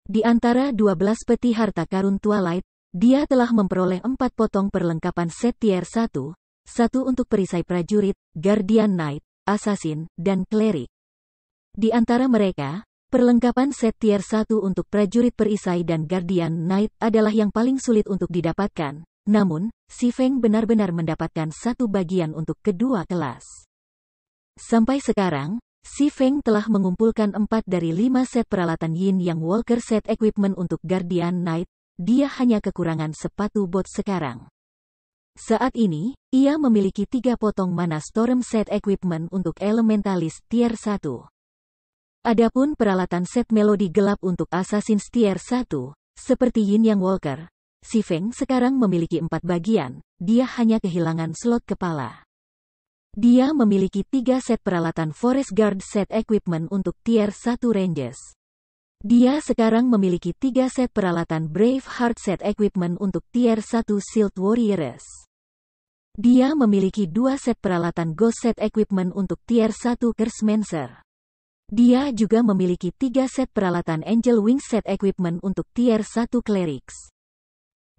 Di antara 12 peti harta karun Twilight, dia telah memperoleh 4 potong perlengkapan set tier 1, satu untuk perisai prajurit, guardian knight, assassin, dan cleric. Di antara mereka, perlengkapan set tier 1 untuk prajurit perisai dan guardian knight adalah yang paling sulit untuk didapatkan. Namun, si Feng benar-benar mendapatkan satu bagian untuk kedua kelas. Sampai sekarang, si Feng telah mengumpulkan empat dari lima set peralatan yin yang walker set equipment untuk guardian knight, dia hanya kekurangan sepatu bot sekarang. Saat ini, ia memiliki tiga potong mana Storm Set Equipment untuk elementalist Tier 1. Adapun peralatan set melodi gelap untuk Assassin's Tier 1, seperti Yin Yang Walker, si Feng sekarang memiliki empat bagian, dia hanya kehilangan slot kepala. Dia memiliki tiga set peralatan Forest Guard Set Equipment untuk Tier 1 Ranges. Dia sekarang memiliki tiga set peralatan Brave Heart Set Equipment untuk Tier 1 Shield Warriors. Dia memiliki dua set peralatan Ghost Set Equipment untuk Tier 1 Kersmenser. Dia juga memiliki tiga set peralatan Angel Wing Set Equipment untuk Tier 1 Clerics.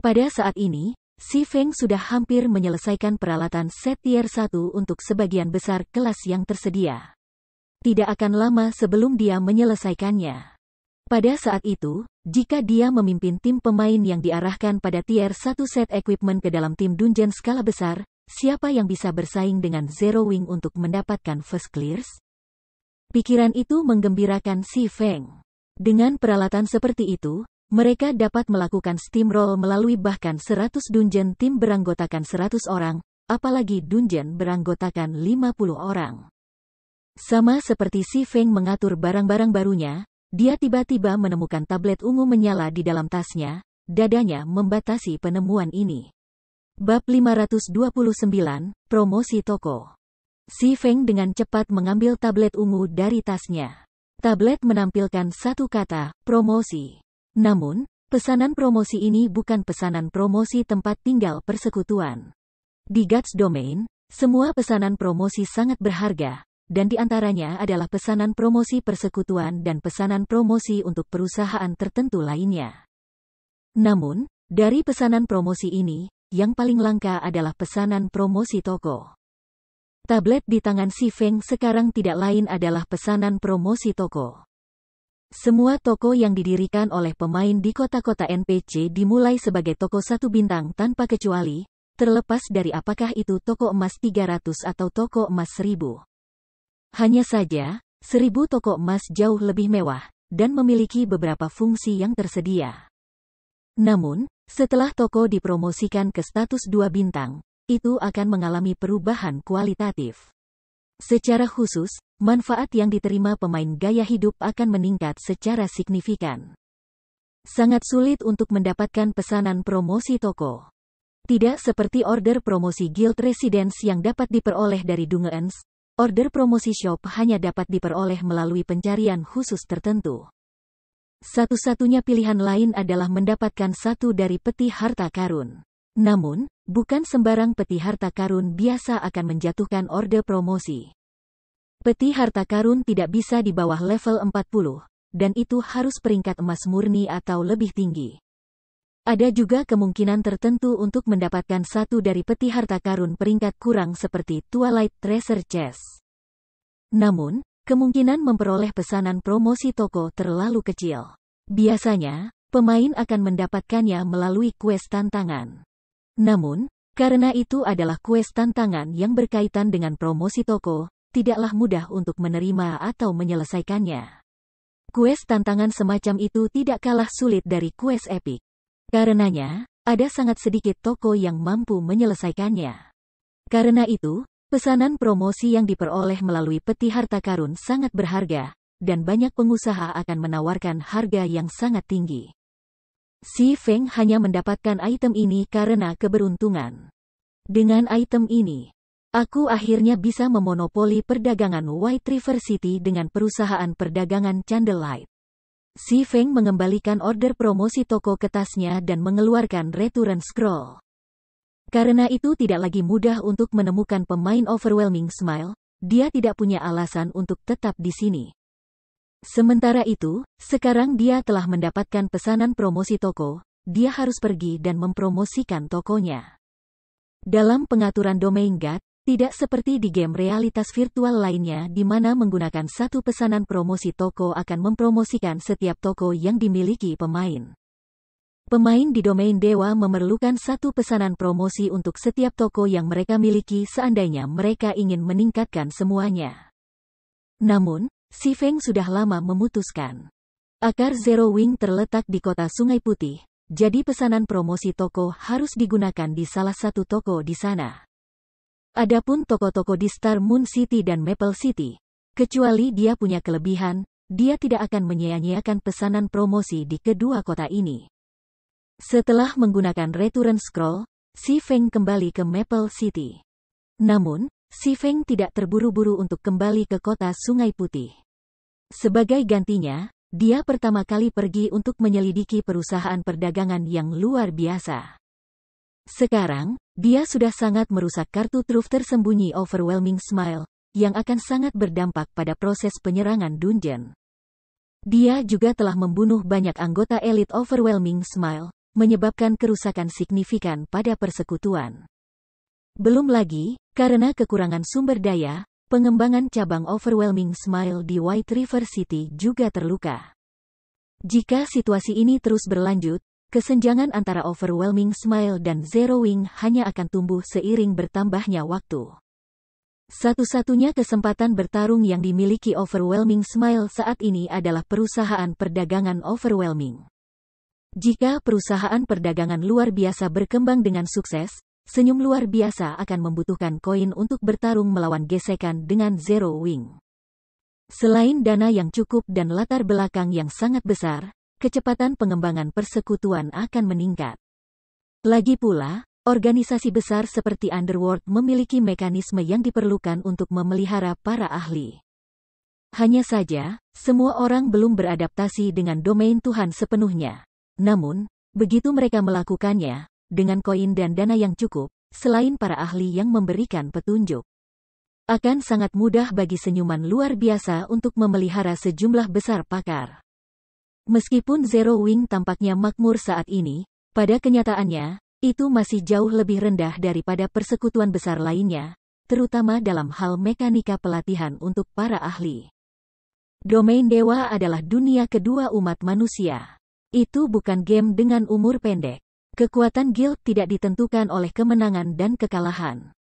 Pada saat ini, Si Feng sudah hampir menyelesaikan peralatan set Tier 1 untuk sebagian besar kelas yang tersedia. Tidak akan lama sebelum dia menyelesaikannya. Pada saat itu, jika dia memimpin tim pemain yang diarahkan pada tier 1 set equipment ke dalam tim dungeon skala besar, siapa yang bisa bersaing dengan Zero Wing untuk mendapatkan first clears? Pikiran itu menggembirakan si Feng. Dengan peralatan seperti itu, mereka dapat melakukan steamroll melalui bahkan 100 dungeon tim beranggotakan 100 orang, apalagi dungeon beranggotakan 50 orang. Sama seperti Si Feng mengatur barang-barang barunya, dia tiba-tiba menemukan tablet ungu menyala di dalam tasnya, dadanya membatasi penemuan ini. Bab 529, Promosi Toko Si Feng dengan cepat mengambil tablet ungu dari tasnya. Tablet menampilkan satu kata, promosi. Namun, pesanan promosi ini bukan pesanan promosi tempat tinggal persekutuan. Di Guts Domain, semua pesanan promosi sangat berharga, dan di antaranya adalah pesanan promosi persekutuan dan pesanan promosi untuk perusahaan tertentu lainnya. Namun, dari pesanan promosi ini, yang paling langka adalah pesanan promosi toko. Tablet di tangan Si Feng sekarang tidak lain adalah pesanan promosi toko. Semua toko yang didirikan oleh pemain di kota-kota NPC dimulai sebagai toko satu bintang tanpa kecuali, terlepas dari apakah itu toko emas 300 atau toko emas 1000. Hanya saja, seribu toko emas jauh lebih mewah, dan memiliki beberapa fungsi yang tersedia. Namun, setelah toko dipromosikan ke status dua bintang, itu akan mengalami perubahan kualitatif. Secara khusus, manfaat yang diterima pemain gaya hidup akan meningkat secara signifikan sangat sulit untuk mendapatkan pesanan promosi toko. Tidak seperti order promosi Guild Residence yang dapat diperoleh dari Dungeons, Order promosi shop hanya dapat diperoleh melalui pencarian khusus tertentu. Satu-satunya pilihan lain adalah mendapatkan satu dari peti harta karun. Namun, bukan sembarang peti harta karun biasa akan menjatuhkan order promosi. Peti harta karun tidak bisa di bawah level 40, dan itu harus peringkat emas murni atau lebih tinggi. Ada juga kemungkinan tertentu untuk mendapatkan satu dari peti harta karun peringkat kurang seperti Twilight Treasure Chest. Namun, kemungkinan memperoleh pesanan promosi toko terlalu kecil. Biasanya, pemain akan mendapatkannya melalui quest tantangan. Namun, karena itu adalah quest tantangan yang berkaitan dengan promosi toko, tidaklah mudah untuk menerima atau menyelesaikannya. Quest tantangan semacam itu tidak kalah sulit dari quest epic. Karenanya, ada sangat sedikit toko yang mampu menyelesaikannya. Karena itu, pesanan promosi yang diperoleh melalui peti harta karun sangat berharga, dan banyak pengusaha akan menawarkan harga yang sangat tinggi. Si Feng hanya mendapatkan item ini karena keberuntungan. Dengan item ini, aku akhirnya bisa memonopoli perdagangan White River City dengan perusahaan perdagangan Candlelight. Si Feng mengembalikan order promosi toko ke tasnya dan mengeluarkan return scroll. Karena itu tidak lagi mudah untuk menemukan pemain overwhelming smile, dia tidak punya alasan untuk tetap di sini. Sementara itu, sekarang dia telah mendapatkan pesanan promosi toko, dia harus pergi dan mempromosikan tokonya. Dalam pengaturan domain guard, tidak seperti di game realitas virtual lainnya di mana menggunakan satu pesanan promosi toko akan mempromosikan setiap toko yang dimiliki pemain. Pemain di domain dewa memerlukan satu pesanan promosi untuk setiap toko yang mereka miliki seandainya mereka ingin meningkatkan semuanya. Namun, Si Feng sudah lama memutuskan. Akar Zero Wing terletak di kota Sungai Putih, jadi pesanan promosi toko harus digunakan di salah satu toko di sana. Adapun toko-toko di Star Moon City dan Maple City, kecuali dia punya kelebihan, dia tidak akan menyia-nyiakan pesanan promosi di kedua kota ini. Setelah menggunakan Return Scroll, Si Feng kembali ke Maple City. Namun, Si Feng tidak terburu-buru untuk kembali ke kota Sungai Putih. Sebagai gantinya, dia pertama kali pergi untuk menyelidiki perusahaan perdagangan yang luar biasa. Sekarang, dia sudah sangat merusak kartu truf tersembunyi Overwhelming Smile, yang akan sangat berdampak pada proses penyerangan dungeon. Dia juga telah membunuh banyak anggota elit Overwhelming Smile, menyebabkan kerusakan signifikan pada persekutuan. Belum lagi, karena kekurangan sumber daya, pengembangan cabang Overwhelming Smile di White River City juga terluka. Jika situasi ini terus berlanjut, Kesenjangan antara overwhelming smile dan Zero Wing hanya akan tumbuh seiring bertambahnya waktu. Satu-satunya kesempatan bertarung yang dimiliki overwhelming smile saat ini adalah perusahaan perdagangan overwhelming. Jika perusahaan perdagangan luar biasa berkembang dengan sukses, senyum luar biasa akan membutuhkan koin untuk bertarung melawan gesekan dengan zero wing. Selain dana yang cukup dan latar belakang yang sangat besar, kecepatan pengembangan persekutuan akan meningkat. Lagi pula, organisasi besar seperti Underworld memiliki mekanisme yang diperlukan untuk memelihara para ahli. Hanya saja, semua orang belum beradaptasi dengan domain Tuhan sepenuhnya. Namun, begitu mereka melakukannya, dengan koin dan dana yang cukup, selain para ahli yang memberikan petunjuk, akan sangat mudah bagi senyuman luar biasa untuk memelihara sejumlah besar pakar. Meskipun Zero Wing tampaknya makmur saat ini, pada kenyataannya, itu masih jauh lebih rendah daripada persekutuan besar lainnya, terutama dalam hal mekanika pelatihan untuk para ahli. Domain dewa adalah dunia kedua umat manusia. Itu bukan game dengan umur pendek. Kekuatan guild tidak ditentukan oleh kemenangan dan kekalahan.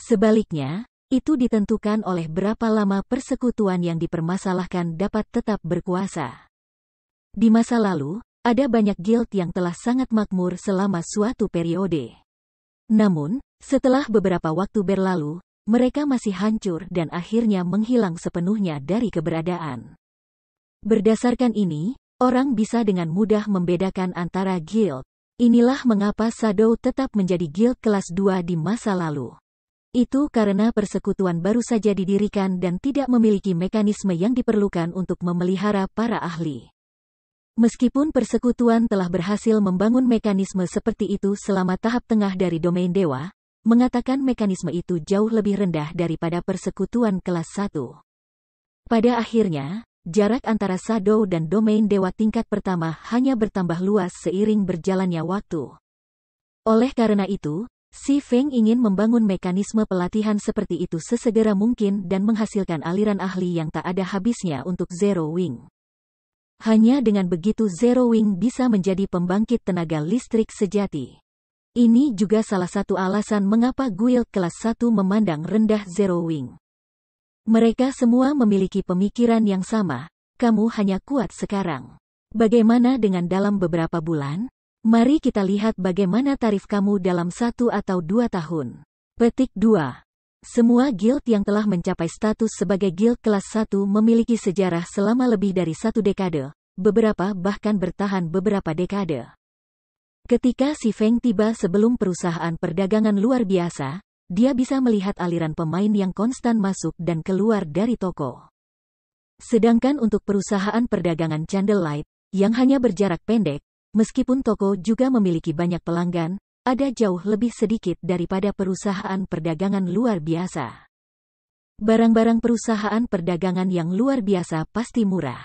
Sebaliknya, itu ditentukan oleh berapa lama persekutuan yang dipermasalahkan dapat tetap berkuasa. Di masa lalu, ada banyak guild yang telah sangat makmur selama suatu periode. Namun, setelah beberapa waktu berlalu, mereka masih hancur dan akhirnya menghilang sepenuhnya dari keberadaan. Berdasarkan ini, orang bisa dengan mudah membedakan antara guild. Inilah mengapa Shadow tetap menjadi guild kelas 2 di masa lalu. Itu karena persekutuan baru saja didirikan dan tidak memiliki mekanisme yang diperlukan untuk memelihara para ahli. Meskipun persekutuan telah berhasil membangun mekanisme seperti itu selama tahap tengah dari domain dewa, mengatakan mekanisme itu jauh lebih rendah daripada persekutuan kelas 1. Pada akhirnya, jarak antara Sado dan domain dewa tingkat pertama hanya bertambah luas seiring berjalannya waktu. Oleh karena itu, Si Feng ingin membangun mekanisme pelatihan seperti itu sesegera mungkin dan menghasilkan aliran ahli yang tak ada habisnya untuk Zero Wing. Hanya dengan begitu Zero Wing bisa menjadi pembangkit tenaga listrik sejati. Ini juga salah satu alasan mengapa guild kelas 1 memandang rendah Zero Wing. Mereka semua memiliki pemikiran yang sama, kamu hanya kuat sekarang. Bagaimana dengan dalam beberapa bulan? Mari kita lihat bagaimana tarif kamu dalam satu atau dua tahun. Petik 2. Semua guild yang telah mencapai status sebagai guild kelas 1 memiliki sejarah selama lebih dari satu dekade, beberapa bahkan bertahan beberapa dekade. Ketika si Feng tiba sebelum perusahaan perdagangan luar biasa, dia bisa melihat aliran pemain yang konstan masuk dan keluar dari toko. Sedangkan untuk perusahaan perdagangan Candlelight, yang hanya berjarak pendek, meskipun toko juga memiliki banyak pelanggan, ada jauh lebih sedikit daripada perusahaan perdagangan luar biasa. Barang-barang perusahaan perdagangan yang luar biasa pasti murah.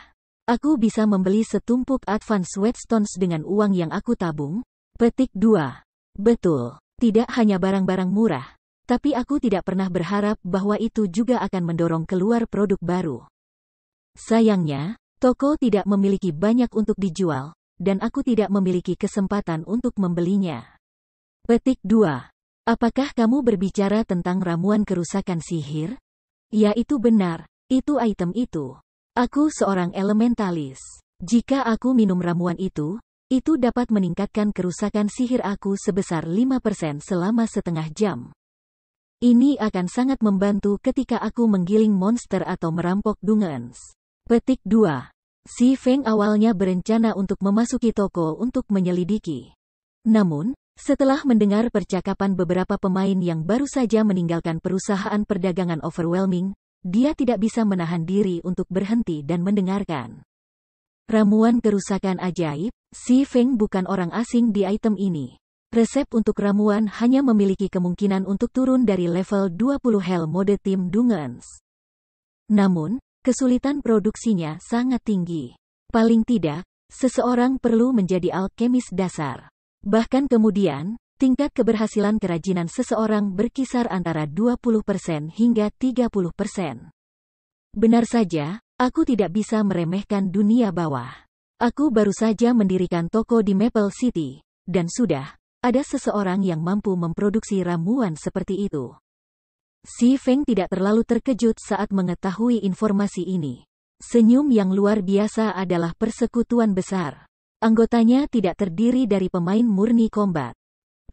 Aku bisa membeli setumpuk Advance Whetstones dengan uang yang aku tabung. Petik 2. Betul, tidak hanya barang-barang murah, tapi aku tidak pernah berharap bahwa itu juga akan mendorong keluar produk baru. Sayangnya, toko tidak memiliki banyak untuk dijual, dan aku tidak memiliki kesempatan untuk membelinya. Petik 2. Apakah kamu berbicara tentang ramuan kerusakan sihir? Ya itu benar, itu item itu. Aku seorang elementalis. Jika aku minum ramuan itu, itu dapat meningkatkan kerusakan sihir aku sebesar 5% selama setengah jam. Ini akan sangat membantu ketika aku menggiling monster atau merampok dungeons. Petik 2. Si Feng awalnya berencana untuk memasuki toko untuk menyelidiki. Namun, setelah mendengar percakapan beberapa pemain yang baru saja meninggalkan perusahaan perdagangan overwhelming, dia tidak bisa menahan diri untuk berhenti dan mendengarkan. Ramuan kerusakan ajaib, Si Feng bukan orang asing di item ini. Resep untuk ramuan hanya memiliki kemungkinan untuk turun dari level 20 Hell mode tim dungeons. Namun, kesulitan produksinya sangat tinggi. Paling tidak, seseorang perlu menjadi alkemis dasar. Bahkan kemudian, tingkat keberhasilan kerajinan seseorang berkisar antara 20% hingga 30%. Benar saja, aku tidak bisa meremehkan dunia bawah. Aku baru saja mendirikan toko di Maple City, dan sudah, ada seseorang yang mampu memproduksi ramuan seperti itu. Si Feng tidak terlalu terkejut saat mengetahui informasi ini. Senyum yang luar biasa adalah persekutuan besar. Anggotanya tidak terdiri dari pemain murni kombat.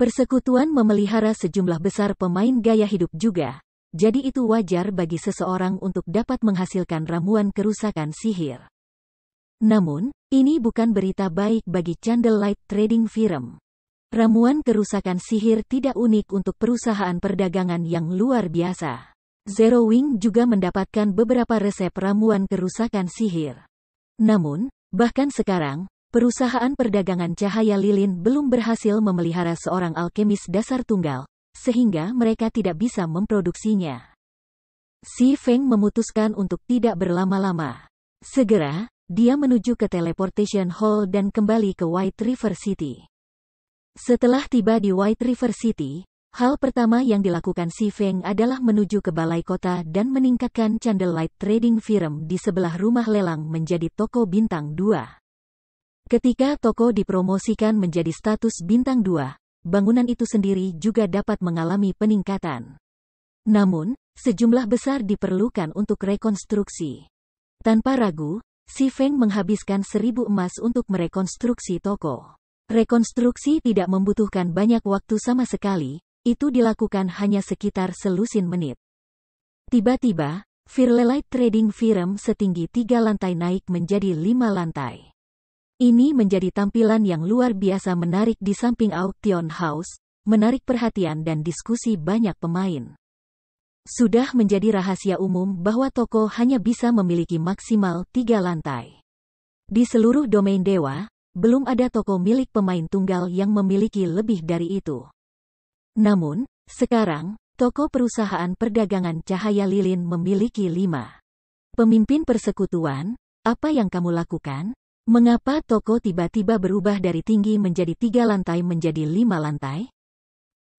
Persekutuan memelihara sejumlah besar pemain gaya hidup juga, jadi itu wajar bagi seseorang untuk dapat menghasilkan ramuan kerusakan sihir. Namun, ini bukan berita baik bagi Candlelight Trading Firm. Ramuan kerusakan sihir tidak unik untuk perusahaan perdagangan yang luar biasa. Zero Wing juga mendapatkan beberapa resep ramuan kerusakan sihir. Namun, bahkan sekarang, Perusahaan perdagangan cahaya lilin belum berhasil memelihara seorang alkemis dasar tunggal, sehingga mereka tidak bisa memproduksinya. Si Feng memutuskan untuk tidak berlama-lama. Segera, dia menuju ke Teleportation Hall dan kembali ke White River City. Setelah tiba di White River City, hal pertama yang dilakukan Si Feng adalah menuju ke balai kota dan meningkatkan Candlelight Trading Firm di sebelah rumah lelang menjadi toko bintang 2. Ketika toko dipromosikan menjadi status bintang 2, bangunan itu sendiri juga dapat mengalami peningkatan. Namun, sejumlah besar diperlukan untuk rekonstruksi. Tanpa ragu, Si Feng menghabiskan seribu emas untuk merekonstruksi toko. Rekonstruksi tidak membutuhkan banyak waktu sama sekali, itu dilakukan hanya sekitar selusin menit. Tiba-tiba, Firlelight Trading Firm setinggi tiga lantai naik menjadi lima lantai. Ini menjadi tampilan yang luar biasa menarik di samping auction house, menarik perhatian dan diskusi banyak pemain. Sudah menjadi rahasia umum bahwa toko hanya bisa memiliki maksimal tiga lantai. Di seluruh domain dewa, belum ada toko milik pemain tunggal yang memiliki lebih dari itu. Namun, sekarang, toko perusahaan perdagangan Cahaya Lilin memiliki lima. Pemimpin persekutuan, apa yang kamu lakukan? Mengapa toko tiba-tiba berubah dari tinggi menjadi tiga lantai menjadi lima lantai?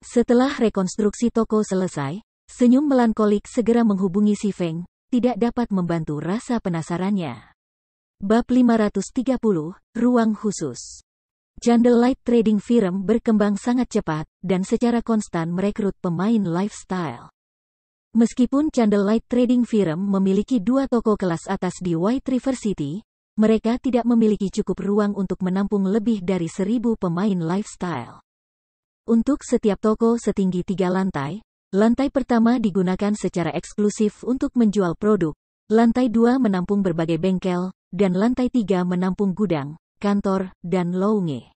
Setelah rekonstruksi toko selesai, senyum melankolik segera menghubungi si Feng, tidak dapat membantu rasa penasarannya. Bab 530, Ruang Khusus Candlelight Trading Firm berkembang sangat cepat, dan secara konstan merekrut pemain lifestyle. Meskipun Candlelight Trading Firm memiliki dua toko kelas atas di White River City, mereka tidak memiliki cukup ruang untuk menampung lebih dari seribu pemain lifestyle. Untuk setiap toko setinggi tiga lantai, lantai pertama digunakan secara eksklusif untuk menjual produk, lantai dua menampung berbagai bengkel, dan lantai tiga menampung gudang, kantor, dan lounge.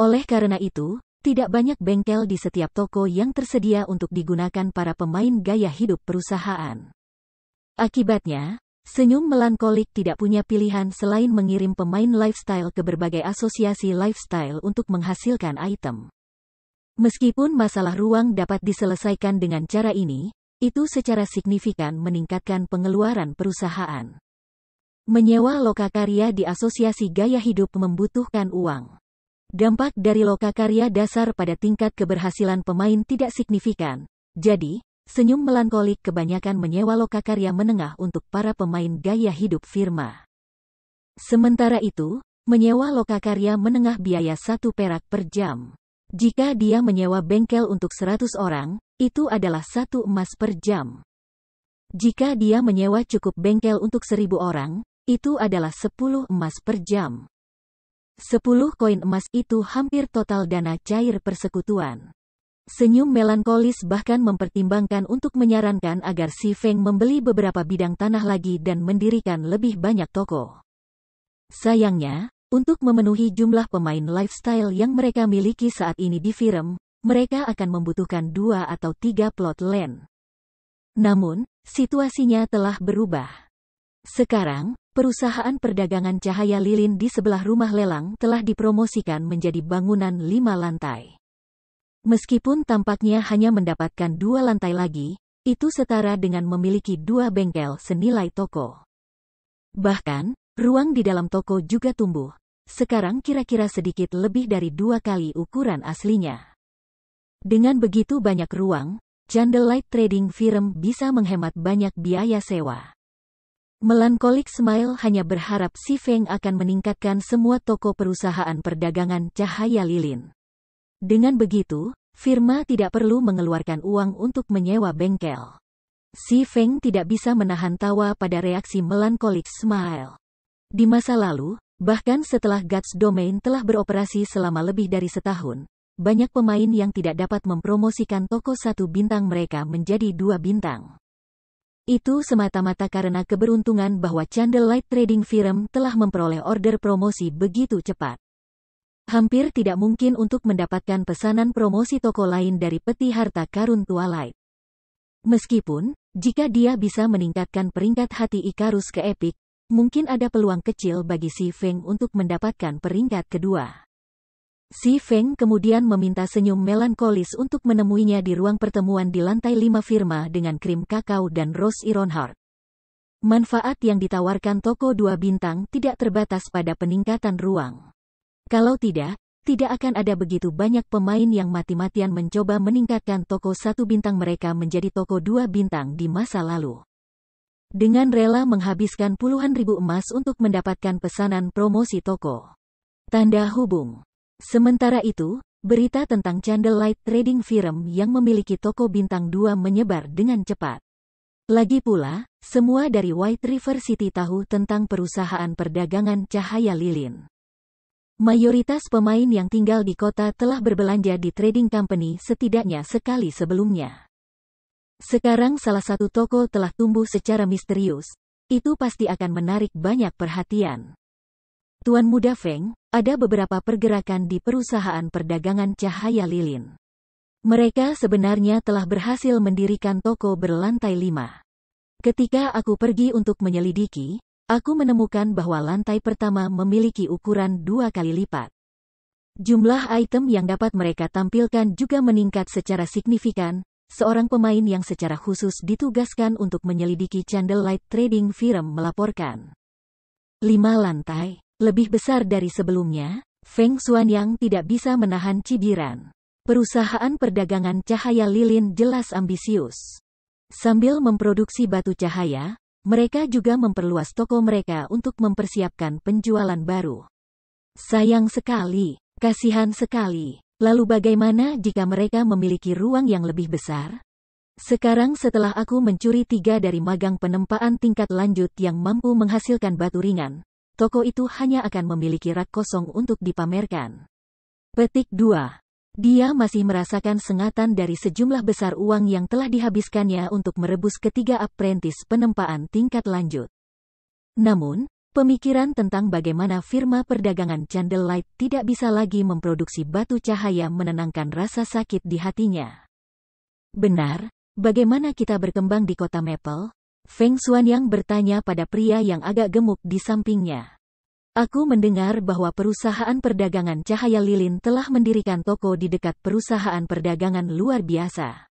Oleh karena itu, tidak banyak bengkel di setiap toko yang tersedia untuk digunakan para pemain gaya hidup perusahaan. Akibatnya, Senyum melankolik tidak punya pilihan selain mengirim pemain lifestyle ke berbagai asosiasi lifestyle untuk menghasilkan item. Meskipun masalah ruang dapat diselesaikan dengan cara ini, itu secara signifikan meningkatkan pengeluaran perusahaan. Menyewa lokakarya di asosiasi gaya hidup membutuhkan uang. Dampak dari lokakarya dasar pada tingkat keberhasilan pemain tidak signifikan, jadi, Senyum melankolik kebanyakan menyewa lokakarya menengah untuk para pemain gaya hidup firma. Sementara itu, menyewa lokakarya menengah biaya satu perak per jam. Jika dia menyewa bengkel untuk 100 orang, itu adalah satu emas per jam. Jika dia menyewa cukup bengkel untuk seribu orang, itu adalah sepuluh emas per jam. Sepuluh koin emas itu hampir total dana cair persekutuan. Senyum melankolis bahkan mempertimbangkan untuk menyarankan agar Si Feng membeli beberapa bidang tanah lagi dan mendirikan lebih banyak toko. Sayangnya, untuk memenuhi jumlah pemain lifestyle yang mereka miliki saat ini di film, mereka akan membutuhkan dua atau tiga plot land. Namun, situasinya telah berubah. Sekarang, perusahaan perdagangan cahaya lilin di sebelah rumah lelang telah dipromosikan menjadi bangunan lima lantai. Meskipun tampaknya hanya mendapatkan dua lantai lagi, itu setara dengan memiliki dua bengkel senilai toko. Bahkan, ruang di dalam toko juga tumbuh. Sekarang kira-kira sedikit lebih dari dua kali ukuran aslinya. Dengan begitu banyak ruang, Candlelight Trading Firm bisa menghemat banyak biaya sewa. Melankolik Smile hanya berharap Si Feng akan meningkatkan semua toko perusahaan perdagangan cahaya lilin. Dengan begitu, firma tidak perlu mengeluarkan uang untuk menyewa bengkel. Si Feng tidak bisa menahan tawa pada reaksi melankolik Smile. Di masa lalu, bahkan setelah Guts Domain telah beroperasi selama lebih dari setahun, banyak pemain yang tidak dapat mempromosikan toko satu bintang mereka menjadi dua bintang. Itu semata-mata karena keberuntungan bahwa Candlelight Trading Firm telah memperoleh order promosi begitu cepat. Hampir tidak mungkin untuk mendapatkan pesanan promosi toko lain dari peti harta karun Twilight. Meskipun, jika dia bisa meningkatkan peringkat hati Ikarus ke Epic, mungkin ada peluang kecil bagi Si Feng untuk mendapatkan peringkat kedua. Si Feng kemudian meminta senyum melankolis untuk menemuinya di ruang pertemuan di lantai lima firma dengan krim kakao dan rose Ironheart. Manfaat yang ditawarkan toko dua bintang tidak terbatas pada peningkatan ruang. Kalau tidak, tidak akan ada begitu banyak pemain yang mati-matian mencoba meningkatkan toko satu bintang mereka menjadi toko dua bintang di masa lalu. Dengan rela menghabiskan puluhan ribu emas untuk mendapatkan pesanan promosi toko. Tanda hubung. Sementara itu, berita tentang Candlelight Trading Firm yang memiliki toko bintang dua menyebar dengan cepat. Lagi pula, semua dari White River City tahu tentang perusahaan perdagangan cahaya lilin. Mayoritas pemain yang tinggal di kota telah berbelanja di trading company setidaknya sekali sebelumnya. Sekarang salah satu toko telah tumbuh secara misterius, itu pasti akan menarik banyak perhatian. Tuan Muda Feng, ada beberapa pergerakan di perusahaan perdagangan cahaya lilin. Mereka sebenarnya telah berhasil mendirikan toko berlantai lima. Ketika aku pergi untuk menyelidiki, Aku menemukan bahwa lantai pertama memiliki ukuran dua kali lipat. Jumlah item yang dapat mereka tampilkan juga meningkat secara signifikan. Seorang pemain yang secara khusus ditugaskan untuk menyelidiki Candlelight Trading Firm melaporkan. lima lantai, lebih besar dari sebelumnya, Feng Xuan yang tidak bisa menahan cibiran. Perusahaan perdagangan cahaya lilin jelas ambisius. Sambil memproduksi batu cahaya, mereka juga memperluas toko mereka untuk mempersiapkan penjualan baru. Sayang sekali, kasihan sekali. Lalu bagaimana jika mereka memiliki ruang yang lebih besar? Sekarang setelah aku mencuri tiga dari magang penempaan tingkat lanjut yang mampu menghasilkan batu ringan, toko itu hanya akan memiliki rak kosong untuk dipamerkan. Petik 2. Dia masih merasakan sengatan dari sejumlah besar uang yang telah dihabiskannya untuk merebus ketiga apprentice penempaan tingkat lanjut. Namun, pemikiran tentang bagaimana firma perdagangan Candlelight tidak bisa lagi memproduksi batu cahaya menenangkan rasa sakit di hatinya. Benar, bagaimana kita berkembang di kota Maple? Feng Xuan yang bertanya pada pria yang agak gemuk di sampingnya. Aku mendengar bahwa perusahaan perdagangan Cahaya Lilin telah mendirikan toko di dekat perusahaan perdagangan luar biasa.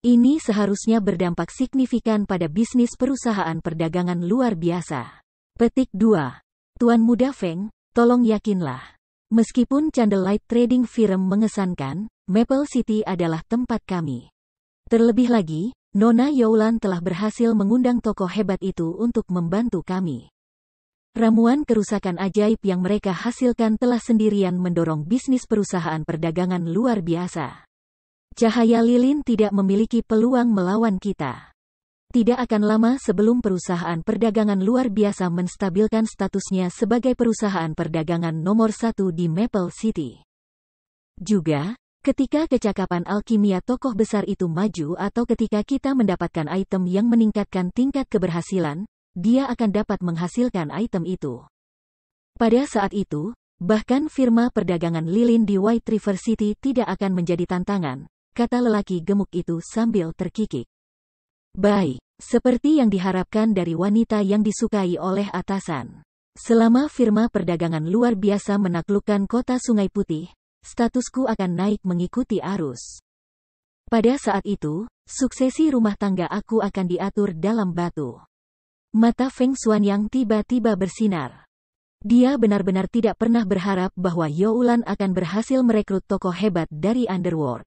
Ini seharusnya berdampak signifikan pada bisnis perusahaan perdagangan luar biasa. Petik 2. Tuan Muda Feng, tolong yakinlah. Meskipun Candlelight Trading Firm mengesankan, Maple City adalah tempat kami. Terlebih lagi, Nona Yowlan telah berhasil mengundang toko hebat itu untuk membantu kami. Ramuan kerusakan ajaib yang mereka hasilkan telah sendirian mendorong bisnis perusahaan perdagangan luar biasa. Cahaya lilin tidak memiliki peluang melawan kita. Tidak akan lama sebelum perusahaan perdagangan luar biasa menstabilkan statusnya sebagai perusahaan perdagangan nomor satu di Maple City. Juga, ketika kecakapan alkimia tokoh besar itu maju atau ketika kita mendapatkan item yang meningkatkan tingkat keberhasilan, dia akan dapat menghasilkan item itu. Pada saat itu, bahkan firma perdagangan lilin di White River City tidak akan menjadi tantangan, kata lelaki gemuk itu sambil terkikik. Baik, seperti yang diharapkan dari wanita yang disukai oleh atasan. Selama firma perdagangan luar biasa menaklukkan kota Sungai Putih, statusku akan naik mengikuti arus. Pada saat itu, suksesi rumah tangga aku akan diatur dalam batu. Mata Feng Xuan yang tiba-tiba bersinar. Dia benar-benar tidak pernah berharap bahwa Youlan akan berhasil merekrut tokoh hebat dari Underworld.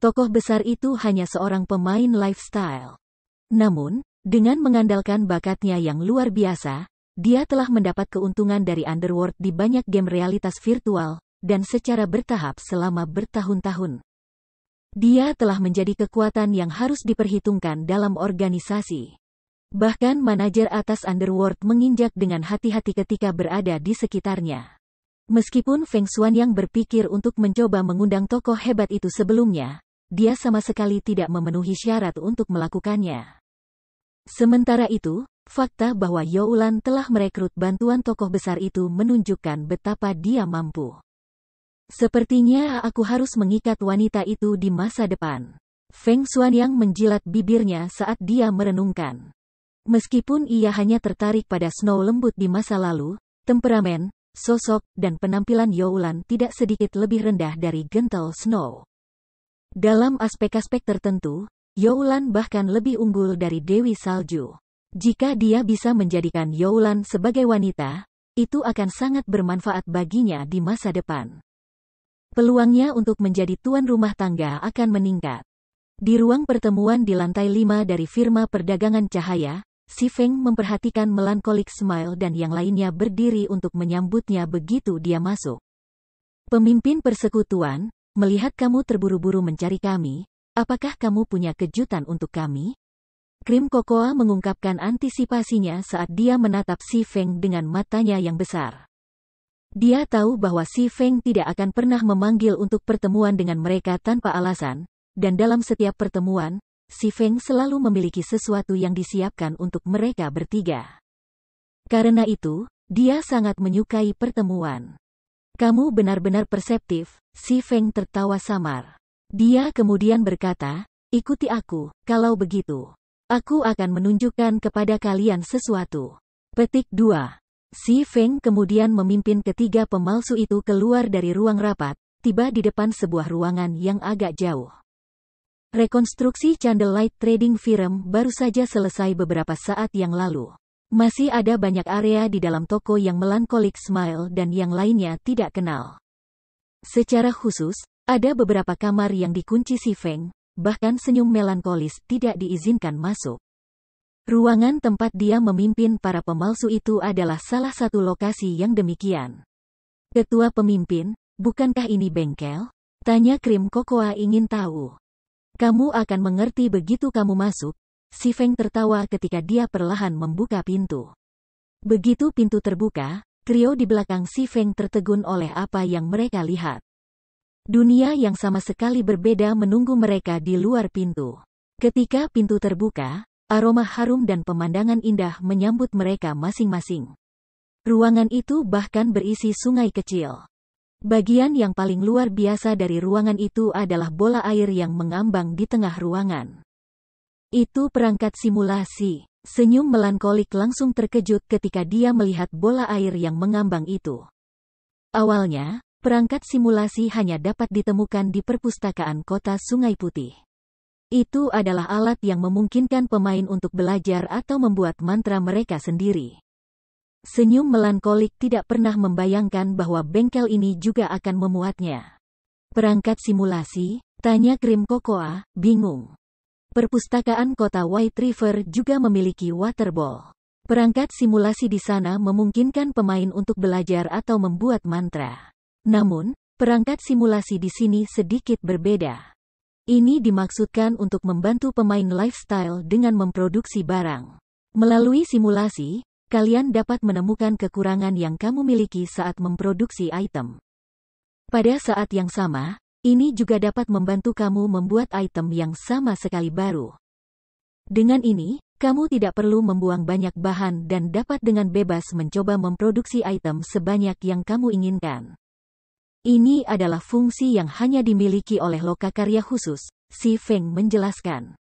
Tokoh besar itu hanya seorang pemain lifestyle. Namun, dengan mengandalkan bakatnya yang luar biasa, dia telah mendapat keuntungan dari Underworld di banyak game realitas virtual, dan secara bertahap selama bertahun-tahun. Dia telah menjadi kekuatan yang harus diperhitungkan dalam organisasi. Bahkan manajer atas Underworld menginjak dengan hati-hati ketika berada di sekitarnya. Meskipun Feng Xuan yang berpikir untuk mencoba mengundang tokoh hebat itu sebelumnya, dia sama sekali tidak memenuhi syarat untuk melakukannya. Sementara itu, fakta bahwa Youlan telah merekrut bantuan tokoh besar itu menunjukkan betapa dia mampu. Sepertinya aku harus mengikat wanita itu di masa depan. Feng Xuan yang menjilat bibirnya saat dia merenungkan. Meskipun ia hanya tertarik pada Snow lembut di masa lalu, temperamen, sosok, dan penampilan Yowlan tidak sedikit lebih rendah dari Gentle Snow. Dalam aspek-aspek tertentu, Yowlan bahkan lebih unggul dari Dewi Salju. Jika dia bisa menjadikan Yowlan sebagai wanita, itu akan sangat bermanfaat baginya di masa depan. Peluangnya untuk menjadi tuan rumah tangga akan meningkat. Di ruang pertemuan di lantai lima dari firma perdagangan cahaya, Si Feng memperhatikan melankolik smile dan yang lainnya berdiri untuk menyambutnya begitu dia masuk. Pemimpin persekutuan, melihat kamu terburu-buru mencari kami, apakah kamu punya kejutan untuk kami? Krim Kokoa mengungkapkan antisipasinya saat dia menatap Si Feng dengan matanya yang besar. Dia tahu bahwa Si Feng tidak akan pernah memanggil untuk pertemuan dengan mereka tanpa alasan, dan dalam setiap pertemuan, Si Feng selalu memiliki sesuatu yang disiapkan untuk mereka bertiga. Karena itu, dia sangat menyukai pertemuan. Kamu benar-benar perseptif, si Feng tertawa samar. Dia kemudian berkata, ikuti aku, kalau begitu. Aku akan menunjukkan kepada kalian sesuatu. Petik 2. Si Feng kemudian memimpin ketiga pemalsu itu keluar dari ruang rapat, tiba di depan sebuah ruangan yang agak jauh. Rekonstruksi Candlelight Trading Firm baru saja selesai beberapa saat yang lalu. Masih ada banyak area di dalam toko yang melankolik smile dan yang lainnya tidak kenal. Secara khusus, ada beberapa kamar yang dikunci si Feng, bahkan senyum melankolis tidak diizinkan masuk. Ruangan tempat dia memimpin para pemalsu itu adalah salah satu lokasi yang demikian. Ketua pemimpin, bukankah ini bengkel? Tanya Krim Kokoa ingin tahu. Kamu akan mengerti begitu kamu masuk. Si Feng tertawa ketika dia perlahan membuka pintu. Begitu pintu terbuka, Krio di belakang Si Feng tertegun oleh apa yang mereka lihat. Dunia yang sama sekali berbeda menunggu mereka di luar pintu. Ketika pintu terbuka, aroma harum dan pemandangan indah menyambut mereka masing-masing. Ruangan itu bahkan berisi sungai kecil. Bagian yang paling luar biasa dari ruangan itu adalah bola air yang mengambang di tengah ruangan. Itu perangkat simulasi. Senyum melankolik langsung terkejut ketika dia melihat bola air yang mengambang itu. Awalnya, perangkat simulasi hanya dapat ditemukan di perpustakaan kota Sungai Putih. Itu adalah alat yang memungkinkan pemain untuk belajar atau membuat mantra mereka sendiri. Senyum melankolik tidak pernah membayangkan bahwa bengkel ini juga akan memuatnya. Perangkat simulasi, tanya Krim Kokoa, bingung. Perpustakaan kota White River juga memiliki waterball. Perangkat simulasi di sana memungkinkan pemain untuk belajar atau membuat mantra. Namun, perangkat simulasi di sini sedikit berbeda. Ini dimaksudkan untuk membantu pemain lifestyle dengan memproduksi barang. Melalui simulasi, kalian dapat menemukan kekurangan yang kamu miliki saat memproduksi item. Pada saat yang sama, ini juga dapat membantu kamu membuat item yang sama sekali baru. Dengan ini, kamu tidak perlu membuang banyak bahan dan dapat dengan bebas mencoba memproduksi item sebanyak yang kamu inginkan. Ini adalah fungsi yang hanya dimiliki oleh lokakarya khusus, Si Feng menjelaskan.